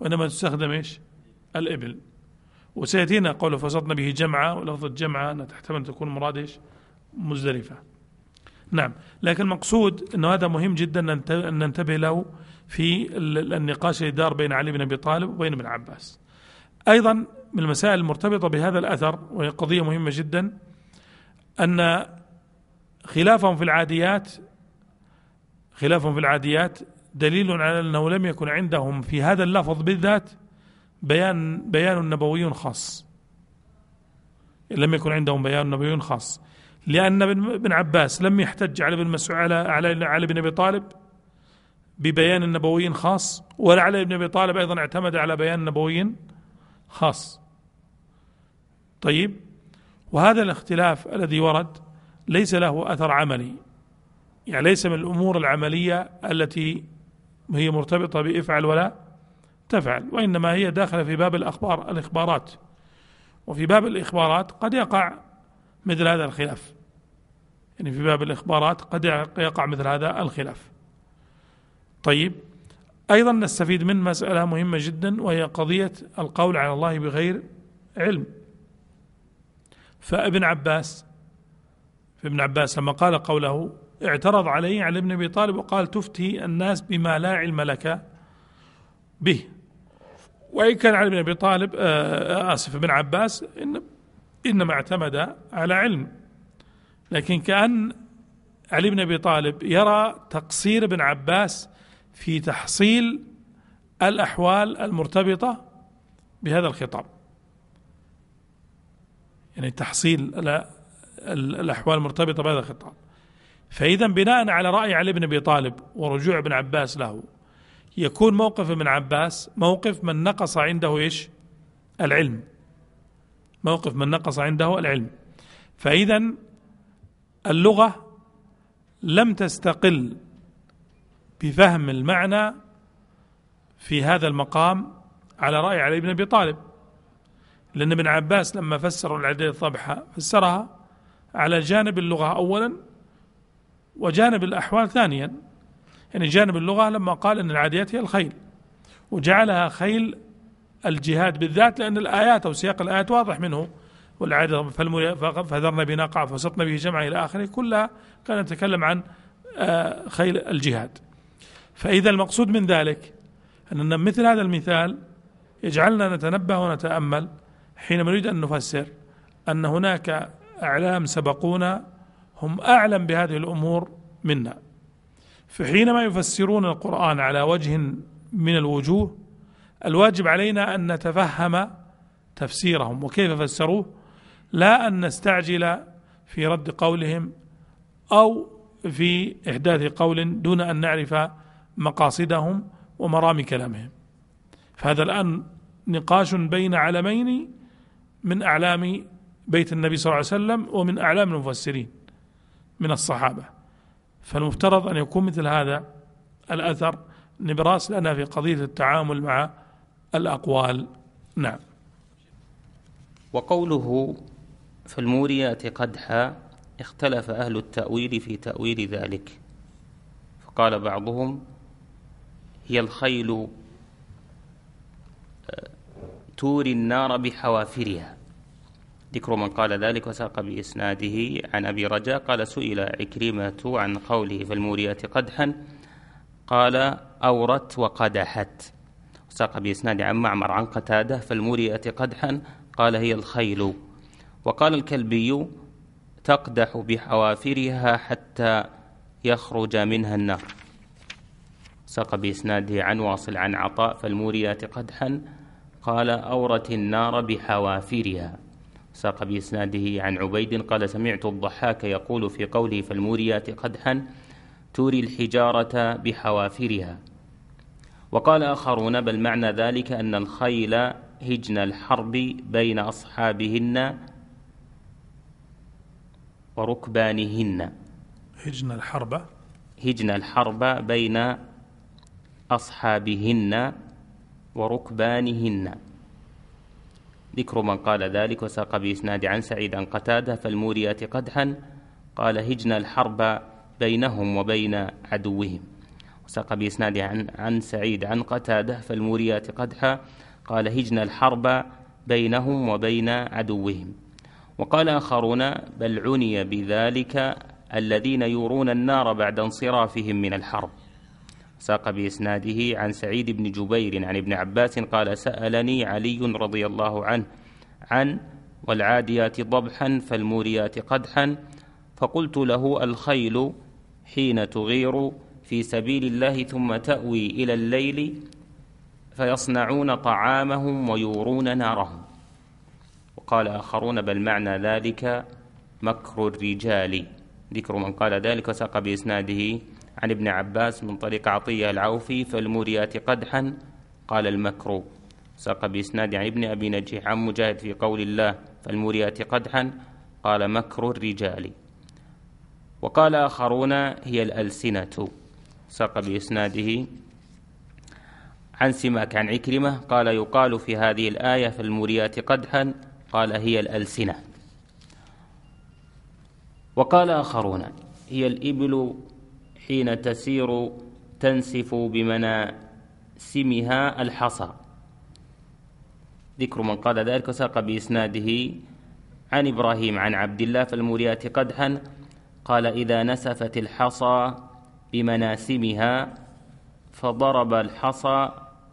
وإنما تستخدم إيش الإبل وسيأتينا قوله فسطنا به جمعة ولفظة جمعة أن تحتمل تكون مراد إيش مزدلفة نعم لكن المقصود أنه هذا مهم جدا أن ننتبه له في النقاش اللي دار بين علي بن أبي طالب وبين ابن عباس أيضا من المسائل المرتبطة بهذا الأثر وهي قضية مهمة جدا أن خلافهم في العاديات خلافهم في العاديات دليل على انه لم يكن عندهم في هذا اللفظ بالذات بيان بيان نبوي خاص لم يكن عندهم بيان نبوي خاص لأن ابن عباس لم يحتج على ابن مسعود على على على ابن أبي طالب ببيان نبوي خاص ولا على ابن أبي طالب أيضا اعتمد على بيان نبوي خاص طيب وهذا الاختلاف الذي ورد ليس له أثر عملي يعني ليس من الأمور العملية التي هي مرتبطة بافعل ولا تفعل وإنما هي داخلة في باب الأخبار الإخبارات وفي باب الإخبارات قد يقع مثل هذا الخلاف يعني في باب الإخبارات قد يقع مثل هذا الخلاف طيب أيضا نستفيد من مسألة مهمة جدا وهي قضية القول على الله بغير علم فابن عباس فابن عباس لما قال قوله اعترض عليه على ابن ابي طالب وقال تفتي الناس بما لا علم لك به وان كان علي بن ابي طالب آه، آه، اسف ابن عباس إن انما اعتمد على علم لكن كان علي بن ابي طالب يرى تقصير ابن عباس في تحصيل الاحوال المرتبطه بهذا الخطاب يعني تحصيل الاحوال المرتبطه بهذا الخطاب فإذا بناء على رأي علي بن أبي طالب ورجوع ابن عباس له يكون موقف ابن عباس موقف من نقص عنده إيش العلم موقف من نقص عنده العلم فإذا اللغة لم تستقل بفهم المعنى في هذا المقام على رأي علي بن أبي طالب لأن ابن عباس لما فسر العدل الطبحة فسرها على جانب اللغة أولا وجانب الأحوال ثانيا يعني جانب اللغة لما قال أن العاديات هي الخيل وجعلها خيل الجهاد بالذات لأن الآيات أو سياق الآيات واضح منه والعادة فذرنا بناقع فسطنا به جمعا إلى آخره كلها كان يتكلم عن آه، خيل الجهاد فإذا المقصود من ذلك أن مثل هذا المثال يجعلنا نتنبه ونتأمل حينما نريد أن نفسر أن هناك أعلام سبقونا هم اعلم بهذه الامور منا فحينما يفسرون القران على وجه من الوجوه الواجب علينا ان نتفهم تفسيرهم وكيف فسروه لا ان نستعجل في رد قولهم او في احداث قول دون ان نعرف مقاصدهم ومرام كلامهم فهذا الان نقاش بين علمين من اعلام بيت النبي صلى الله عليه وسلم ومن اعلام المفسرين من الصحابة فالمفترض أن يكون مثل هذا الأثر نبراس لنا في قضية التعامل مع الأقوال نعم وقوله في الموريات قدحا اختلف أهل التأويل في تأويل ذلك فقال بعضهم هي الخيل آه، توري النار بحوافرها ذكر من قال ذلك وساق بإسناده عن أبي رجاء قال سئل عكرمة عن قوله في الموريات قدحا قال أورت وقدحت وساق بإسناد عن معمر عن قتادة فالموريات قدحا قال هي الخيل وقال الكلبي تقدح بحوافرها حتى يخرج منها النار ساق بإسناده عن واصل عن عطاء فالموريات قدحا قال أورت النار بحوافرها ساق بإسناده عن عبيد قال سمعت الضحاك يقول في قوله فالموريات قدحا توري الحجارة بحوافرها وقال آخرون بل معنى ذلك أن الخيل هجن الحرب بين أصحابهن وركبانهن هجن الحرب هجن الحرب بين أصحابهن وركبانهن ذكر من قال ذلك وساق بإسناد عن سعيد عن قتادة فالموريات قدحا قال هجنا الحرب بينهم وبين عدوهم وساق بإسناد عن, عن سعيد عن قتادة فالموريات قدحا قال هجنا الحرب بينهم وبين عدوهم وقال آخرون بل عني بذلك الذين يورون النار بعد انصرافهم من الحرب ساق بإسناده عن سعيد بن جبير عن ابن عباس قال سألني علي رضي الله عنه عن والعاديات ضبحا فالموريات قدحا فقلت له الخيل حين تغير في سبيل الله ثم تأوي إلى الليل فيصنعون طعامهم ويورون نارهم وقال آخرون بل معنى ذلك مكر الرجال ذكر من قال ذلك وساق بإسناده عن ابن عباس من طريق عطية العوفي فالموريات قدحا قال المكر ساق بإسناد عن ابن أبي نجيح عن مجاهد في قول الله فالموريات قدحا قال مكر الرجال وقال آخرون هي الألسنة ساق بإسناده عن سماك عن عكرمة قال يقال في هذه الآية فالموريات قدحا قال هي الألسنة وقال آخرون هي الإبل حين تسير تنسف بمناسمها الحصى ذكر من قال ذلك وساق بإسناده عن إبراهيم عن عبد الله في قدحا قال إذا نسفت الحصى بمناسمها فضرب الحصى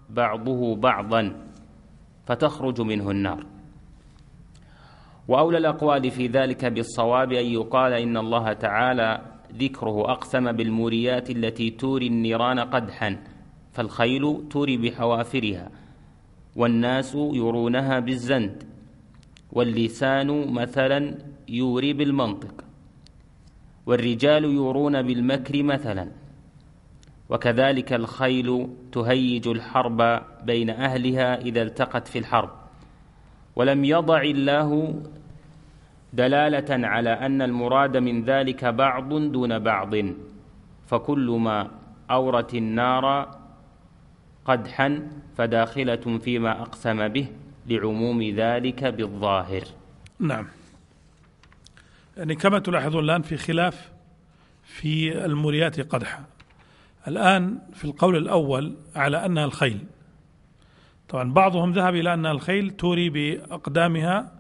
بعضه بعضا فتخرج منه النار وأولى الأقوال في ذلك بالصواب أن يقال إن الله تعالى ذكره أقسم بالموريات التي توري النيران قدحا فالخيل توري بحوافرها والناس يرونها بالزند واللسان مثلا يوري بالمنطق والرجال يورون بالمكر مثلا وكذلك الخيل تهيج الحرب بين أهلها إذا التقت في الحرب ولم يضع الله دلاله على ان المراد من ذلك بعض دون بعض فكل ما اورت النار قدحا فداخله فيما اقسم به لعموم ذلك بالظاهر نعم يعني كما تلاحظون الان في خلاف في الموريات قدحا الان في القول الاول على انها الخيل طبعا بعضهم ذهب الى انها الخيل توري باقدامها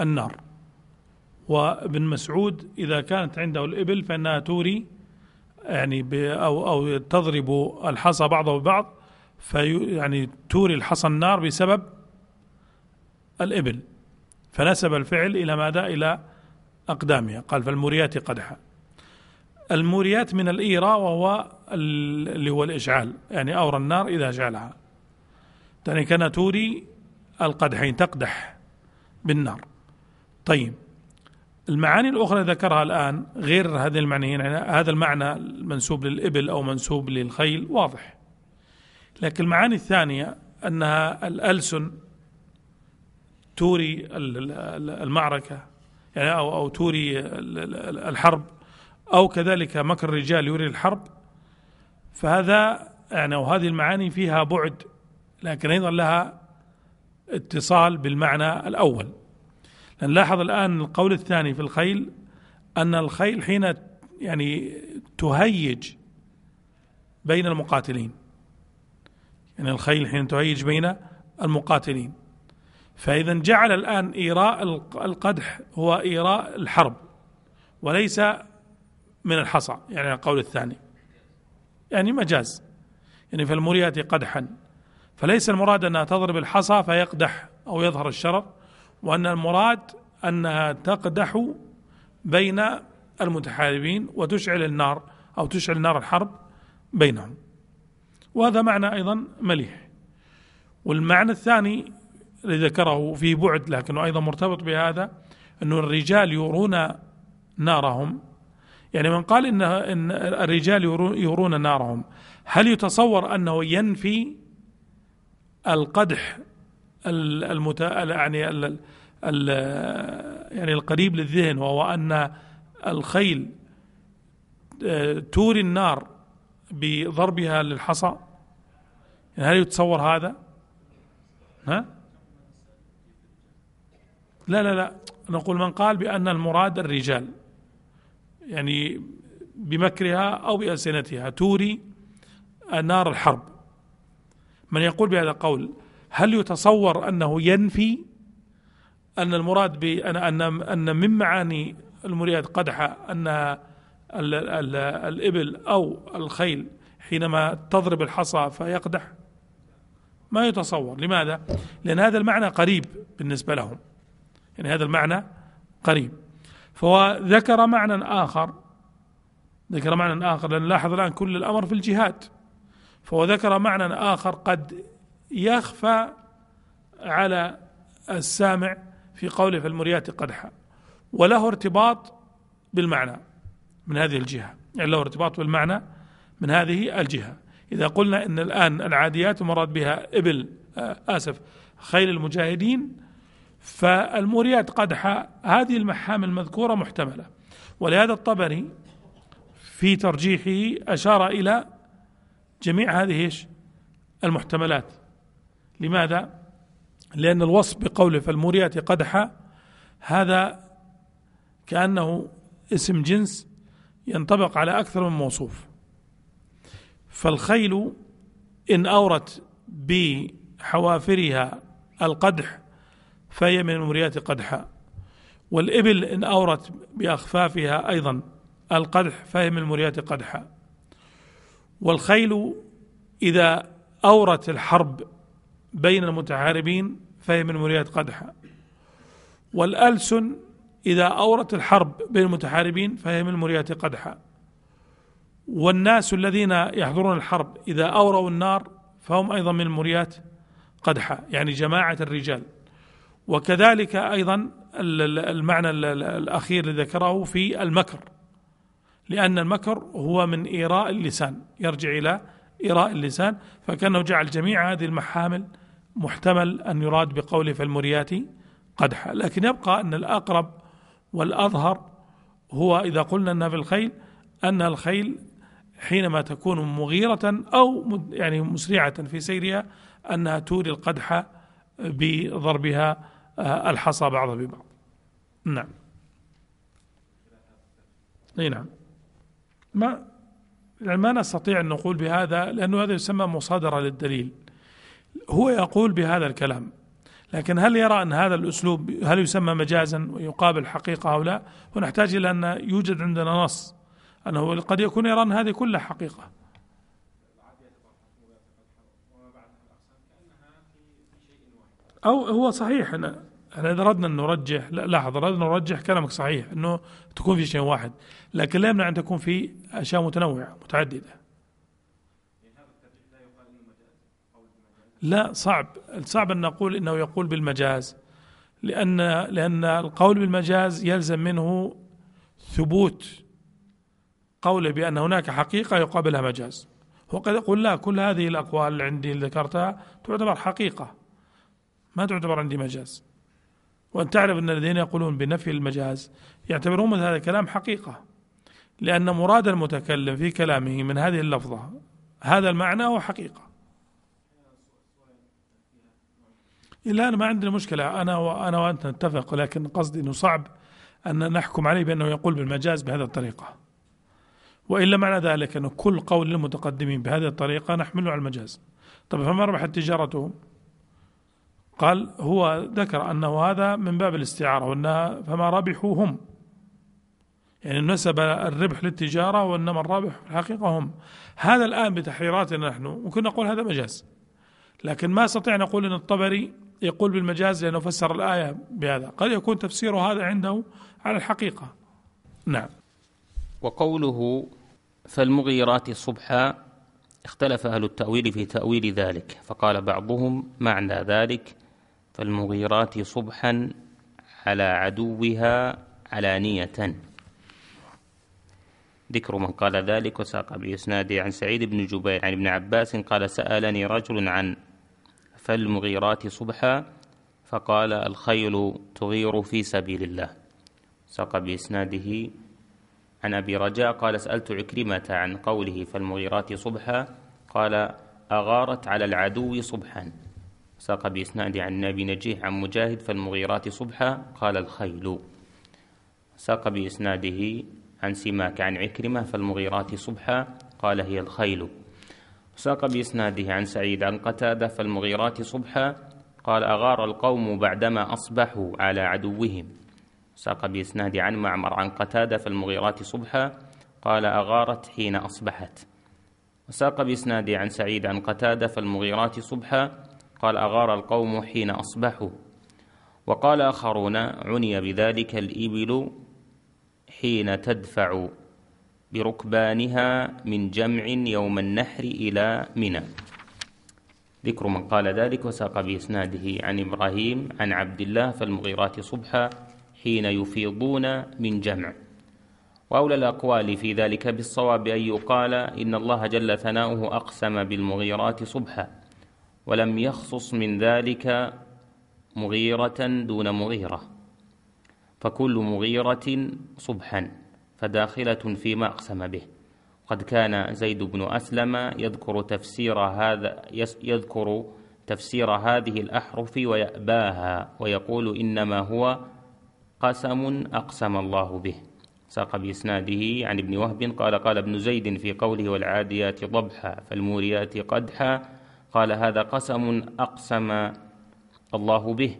النار وابن مسعود إذا كانت عنده الإبل فإنها توري يعني أو أو تضرب الحصى بعضه ببعض في يعني توري الحصى النار بسبب الإبل فنسب الفعل إلى ماذا؟ إلى أقدامها قال فالموريات قدحا الموريات من الإيرة وهو اللي هو الإشعال يعني أورى النار إذا أشعلها يعني كان توري القدحين تقدح بالنار طيب المعاني الأخرى ذكرها الآن غير هذه المعنى يعني هذا المعنى المنسوب للإبل أو منسوب للخيل واضح لكن المعاني الثانية أنها الألسن توري المعركة يعني أو أو توري الحرب أو كذلك مكر الرجال يوري الحرب فهذا يعني وهذه المعاني فيها بعد لكن أيضا لها اتصال بالمعنى الأول نلاحظ الآن القول الثاني في الخيل أن الخيل حين يعني تهيج بين المقاتلين يعني الخيل حين تهيج بين المقاتلين فإذا جعل الآن إيراء القدح هو إيراء الحرب وليس من الحصى يعني القول الثاني يعني مجاز يعني فالموريات قدحا فليس المراد أنها تضرب الحصى فيقدح أو يظهر الشرر وأن المراد أنها تقدح بين المتحاربين وتشعل النار أو تشعل نار الحرب بينهم وهذا معنى أيضا مليح والمعنى الثاني الذي ذكره في بعد لكنه أيضا مرتبط بهذا أن الرجال يرون نارهم يعني من قال إن, إن الرجال يرون نارهم هل يتصور أنه ينفي القدح المتا يعني ال... ال... يعني القريب للذهن وهو ان الخيل آه، توري النار بضربها للحصى يعني هل يتصور هذا؟ ها؟ لا لا لا نقول من قال بأن المراد الرجال يعني بمكرها أو بألسنتها توري نار الحرب من يقول بهذا القول هل يتصور أنه ينفي أن المراد بأن أن أن من معاني المريد قدحة أنها الإبل أو الخيل حينما تضرب الحصى فيقدح ما يتصور لماذا؟ لأن هذا المعنى قريب بالنسبة لهم يعني هذا المعنى قريب فهو ذكر معنى آخر ذكر معنى آخر لأن لاحظ الآن كل الأمر في الجهاد فهو ذكر معنى آخر قد يخفى على السامع في قوله في المريات قدحا وله ارتباط بالمعنى من هذه الجهة يعني له ارتباط بالمعنى من هذه الجهة إذا قلنا أن الآن العاديات مراد بها إبل آه، آسف خيل المجاهدين فالموريات قدحة هذه المحام المذكورة محتملة ولهذا الطبري في ترجيحه أشار إلى جميع هذه المحتملات لماذا لأن الوصف بقوله فالموريات قدحا هذا كأنه اسم جنس ينطبق على أكثر من موصوف فالخيل إن أورت بحوافرها القدح فهي من الموريات قدحا والإبل إن أورت بأخفافها أيضا القدح فهي من الموريات قدحا والخيل إذا أورت الحرب بين المتحاربين فهي من مريات قدحة والألسن إذا أورت الحرب بين المتحاربين فهي من مريات قدحة والناس الذين يحضرون الحرب إذا أوروا النار فهم أيضا من مريات قدحة يعني جماعة الرجال وكذلك أيضا المعنى الأخير الذي ذكره في المكر لأن المكر هو من إيراء اللسان يرجع إلى إراء اللسان فكأنه جعل جميع هذه المحامل محتمل أن يراد بقوله فالمريات قدحا لكن يبقى أن الأقرب والأظهر هو إذا قلنا أنها في الخيل أن الخيل حينما تكون مغيرة أو يعني مسرعة في سيرها أنها توري القدح بضربها آه، الحصى بعض ببعض نعم اي نعم ما يعني ما نستطيع أن نقول بهذا لأنه هذا يسمى مصادرة للدليل هو يقول بهذا الكلام لكن هل يرى أن هذا الأسلوب هل يسمى مجازا ويقابل حقيقة أو لا ونحتاج إلى أن يوجد عندنا نص أنه قد يكون يرى أن هذه كلها حقيقة أو هو صحيح أنا احنا اذا اردنا ان نرجح لا لاحظ اردنا نرجح كلامك صحيح انه تكون في شيء واحد لكن لا يمنع ان تكون في اشياء متنوعه متعدده لا صعب صعب ان نقول انه يقول بالمجاز لان لان القول بالمجاز يلزم منه ثبوت قوله بان هناك حقيقه يقابلها مجاز وقد يقول لا كل هذه الاقوال اللي عندي اللي ذكرتها تعتبر حقيقه ما تعتبر عندي مجاز وأن تعرف أن الذين يقولون بنفي المجاز يعتبرون هذا الكلام حقيقة لأن مراد المتكلم في كلامه من هذه اللفظة هذا المعنى هو حقيقة إلا أنا ما عندنا مشكلة أنا وأنا وأنت نتفق لكن قصدي أنه صعب أن نحكم عليه بأنه يقول بالمجاز بهذه الطريقة وإلا معنى ذلك أنه كل قول للمتقدمين بهذه الطريقة نحمله على المجاز طب فما ربحت تجارتهم قال هو ذكر أنه هذا من باب الاستعارة وأنها فما ربحوا هم يعني نسب الربح للتجارة وإنما الرابح في الحقيقة هم هذا الآن بتحريراتنا نحن ممكن نقول هذا مجاز لكن ما استطيع نقول أن الطبري يقول بالمجاز لأنه فسر الآية بهذا قد يكون تفسير هذا عنده على الحقيقة نعم وقوله فالمغيرات صبحا اختلف أهل التأويل في تأويل ذلك فقال بعضهم معنى ذلك فالمغيرات صبحا على عدوها علانية ذكر من قال ذلك وساق بإسناده عن سعيد بن جبير عن ابن عباس قال سألني رجل عن فالمغيرات صبحا فقال الخيل تغير في سبيل الله ساق بإسناده عن أبي رجاء قال سألت عكرمة عن قوله فالمغيرات صبحا قال أغارت على العدو صبحا ساق بإسناد عن نبي نجيح عن مجاهد فالمغيرات صبحا قال الخيل ساق بإسناده عن سماك عن عكرمة فالمغيرات صبحا قال هي الخيل ساق بإسناده عن سعيد عن قتادة فالمغيرات صبحا قال أغار القوم بعدما أصبحوا على عدوهم ساق بإسناد عن معمر عن قتادة فالمغيرات صبحا قال أغارت حين أصبحت وساق بإسناد عن سعيد عن قتادة فالمغيرات صبحا قال أغار القوم حين أصبحوا وقال آخرون عني بذلك الإبل حين تدفع بركبانها من جمع يوم النحر إلى منى ذكر من قال ذلك وساق بإسناده عن إبراهيم عن عبد الله فالمغيرات صبحا حين يفيضون من جمع وأولى الأقوال في ذلك بالصواب أن يقال إن الله جل ثناؤه أقسم بالمغيرات صبحا ولم يخصص من ذلك مغيرة دون مغيرة فكل مغيرة صبحا فداخلة فيما أقسم به قد كان زيد بن أسلم يذكر تفسير هذا يذكر تفسير هذه الأحرف ويأباها ويقول إنما هو قسم أقسم الله به ساق بإسناده عن ابن وهب قال قال ابن زيد في قوله والعاديات ضبحا فالموريات قدحا قال هذا قسم اقسم الله به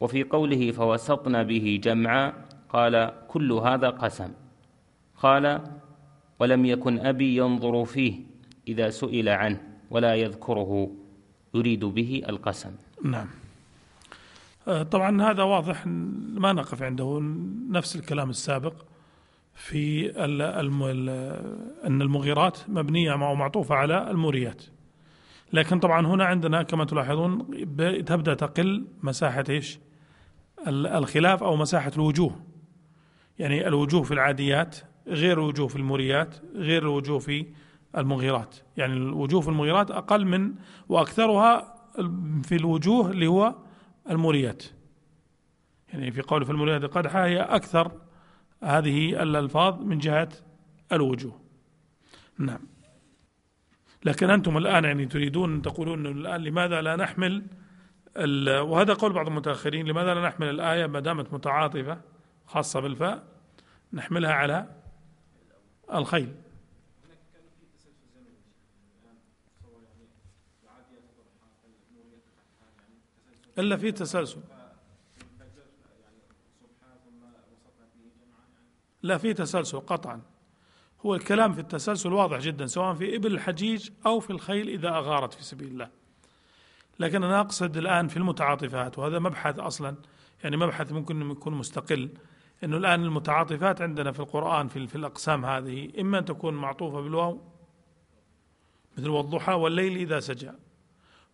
وفي قوله فوسطنا به جمعا قال كل هذا قسم قال ولم يكن ابي ينظر فيه اذا سئل عنه ولا يذكره يريد به القسم نعم آه، طبعا هذا واضح ما نقف عنده نفس الكلام السابق في أن المغيرات مبنية أو معطوفة على الموريات لكن طبعا هنا عندنا كما تلاحظون تبدأ تقل مساحة إيش الخلاف أو مساحة الوجوه يعني الوجوه في العاديات غير الوجوه في الموريات غير الوجوه في المغيرات يعني الوجوه في المغيرات أقل من وأكثرها في الوجوه اللي هو الموريات يعني في قول في الموريات القدحة هي أكثر هذه الألفاظ من جهة الوجوه نعم لكن أنتم الآن يعني تريدون أن تقولون الآن لماذا لا نحمل وهذا قول بعض المتأخرين لماذا لا نحمل الآية ما دامت متعاطفة خاصة بالفاء نحملها على الخيل إلا في تسلسل لا في تسلسل قطعا هو الكلام في التسلسل واضح جدا سواء في إبل الحجيج أو في الخيل إذا أغارت في سبيل الله لكن أنا أقصد الآن في المتعاطفات وهذا مبحث أصلا يعني مبحث ممكن يكون مستقل أنه الآن المتعاطفات عندنا في القرآن في, في الأقسام هذه إما أن تكون معطوفة بالواو مثل والضحى والليل إذا سجى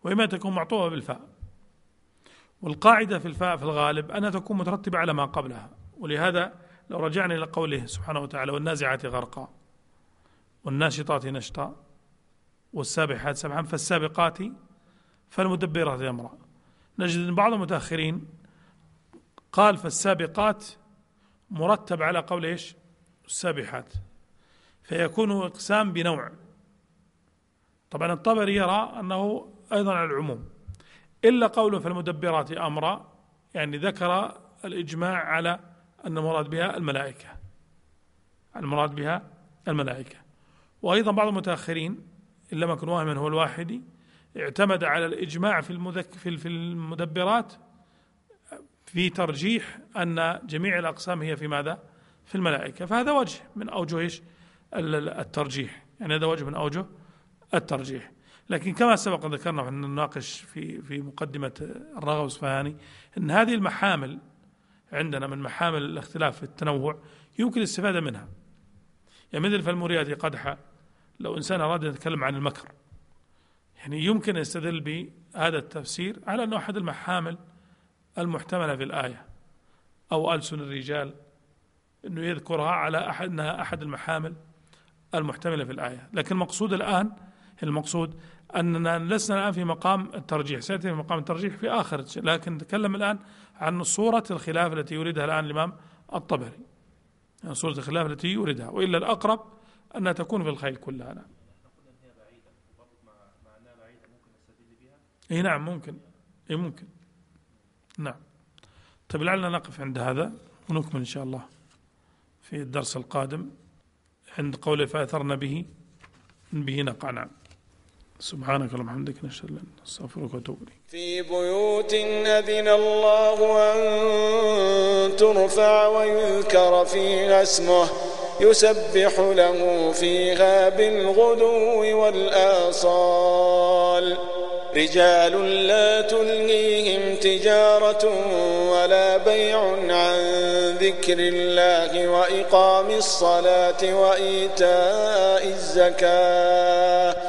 وإما تكون معطوفة بالفاء والقاعدة في الفاء في الغالب أنها تكون مترتبة على ما قبلها ولهذا لو رجعنا إلى قوله سبحانه وتعالى والنازعات غرقا والناشطات نشطا والسابحات سبحا فالسابقات فالمدبرات أمرا نجد أن بعض المتأخرين قال فالسابقات مرتب على قول إيش السابحات فيكون إقسام بنوع طبعا الطبري يرى أنه أيضا على العموم إلا قوله فالمدبرات أمرا يعني ذكر الإجماع على أن المراد بها الملائكة المراد بها الملائكة وأيضا بعض المتأخرين إن لم يكن واهما هو الواحدي اعتمد على الإجماع في, المذك في, المدبرات في ترجيح أن جميع الأقسام هي في ماذا؟ في الملائكة فهذا وجه من أوجه الترجيح يعني هذا وجه من أوجه الترجيح لكن كما سبق ذكرنا في نناقش في في مقدمة الرغب الإصفهاني أن هذه المحامل عندنا من محامل الاختلاف في التنوع يمكن الاستفادة منها يعني مثل فالموريات قدحة لو إنسان أراد أن يتكلم عن المكر يعني يمكن أن يستدل بهذا التفسير على أنه أحد المحامل المحتملة في الآية أو ألسن الرجال أنه يذكرها على أحد أنها أحد المحامل المحتملة في الآية لكن المقصود الآن المقصود أننا لسنا الآن في مقام الترجيح سيأتي في مقام الترجيح في آخر لكن نتكلم الآن عن صورة الخلاف التي يريدها الآن الإمام الطبري عن صورة الخلاف التي يريدها وإلا الأقرب أنها تكون في الخيل كلها نعم اي نعم ممكن اي ممكن نعم طيب لعلنا نقف عند هذا ونكمل ان شاء الله في الدرس القادم عند قوله فأثرنا به به نقع نعم سبحانك اللهم وبحمدك نشهد ان نستغفرك ونتوب اليك. في بيوت اذن الله ان ترفع ويذكر فيها اسمه يسبح له فيها بالغدو والاصال رجال لا تلهيهم تجارة ولا بيع عن ذكر الله وإقام الصلاة وإيتاء الزكاة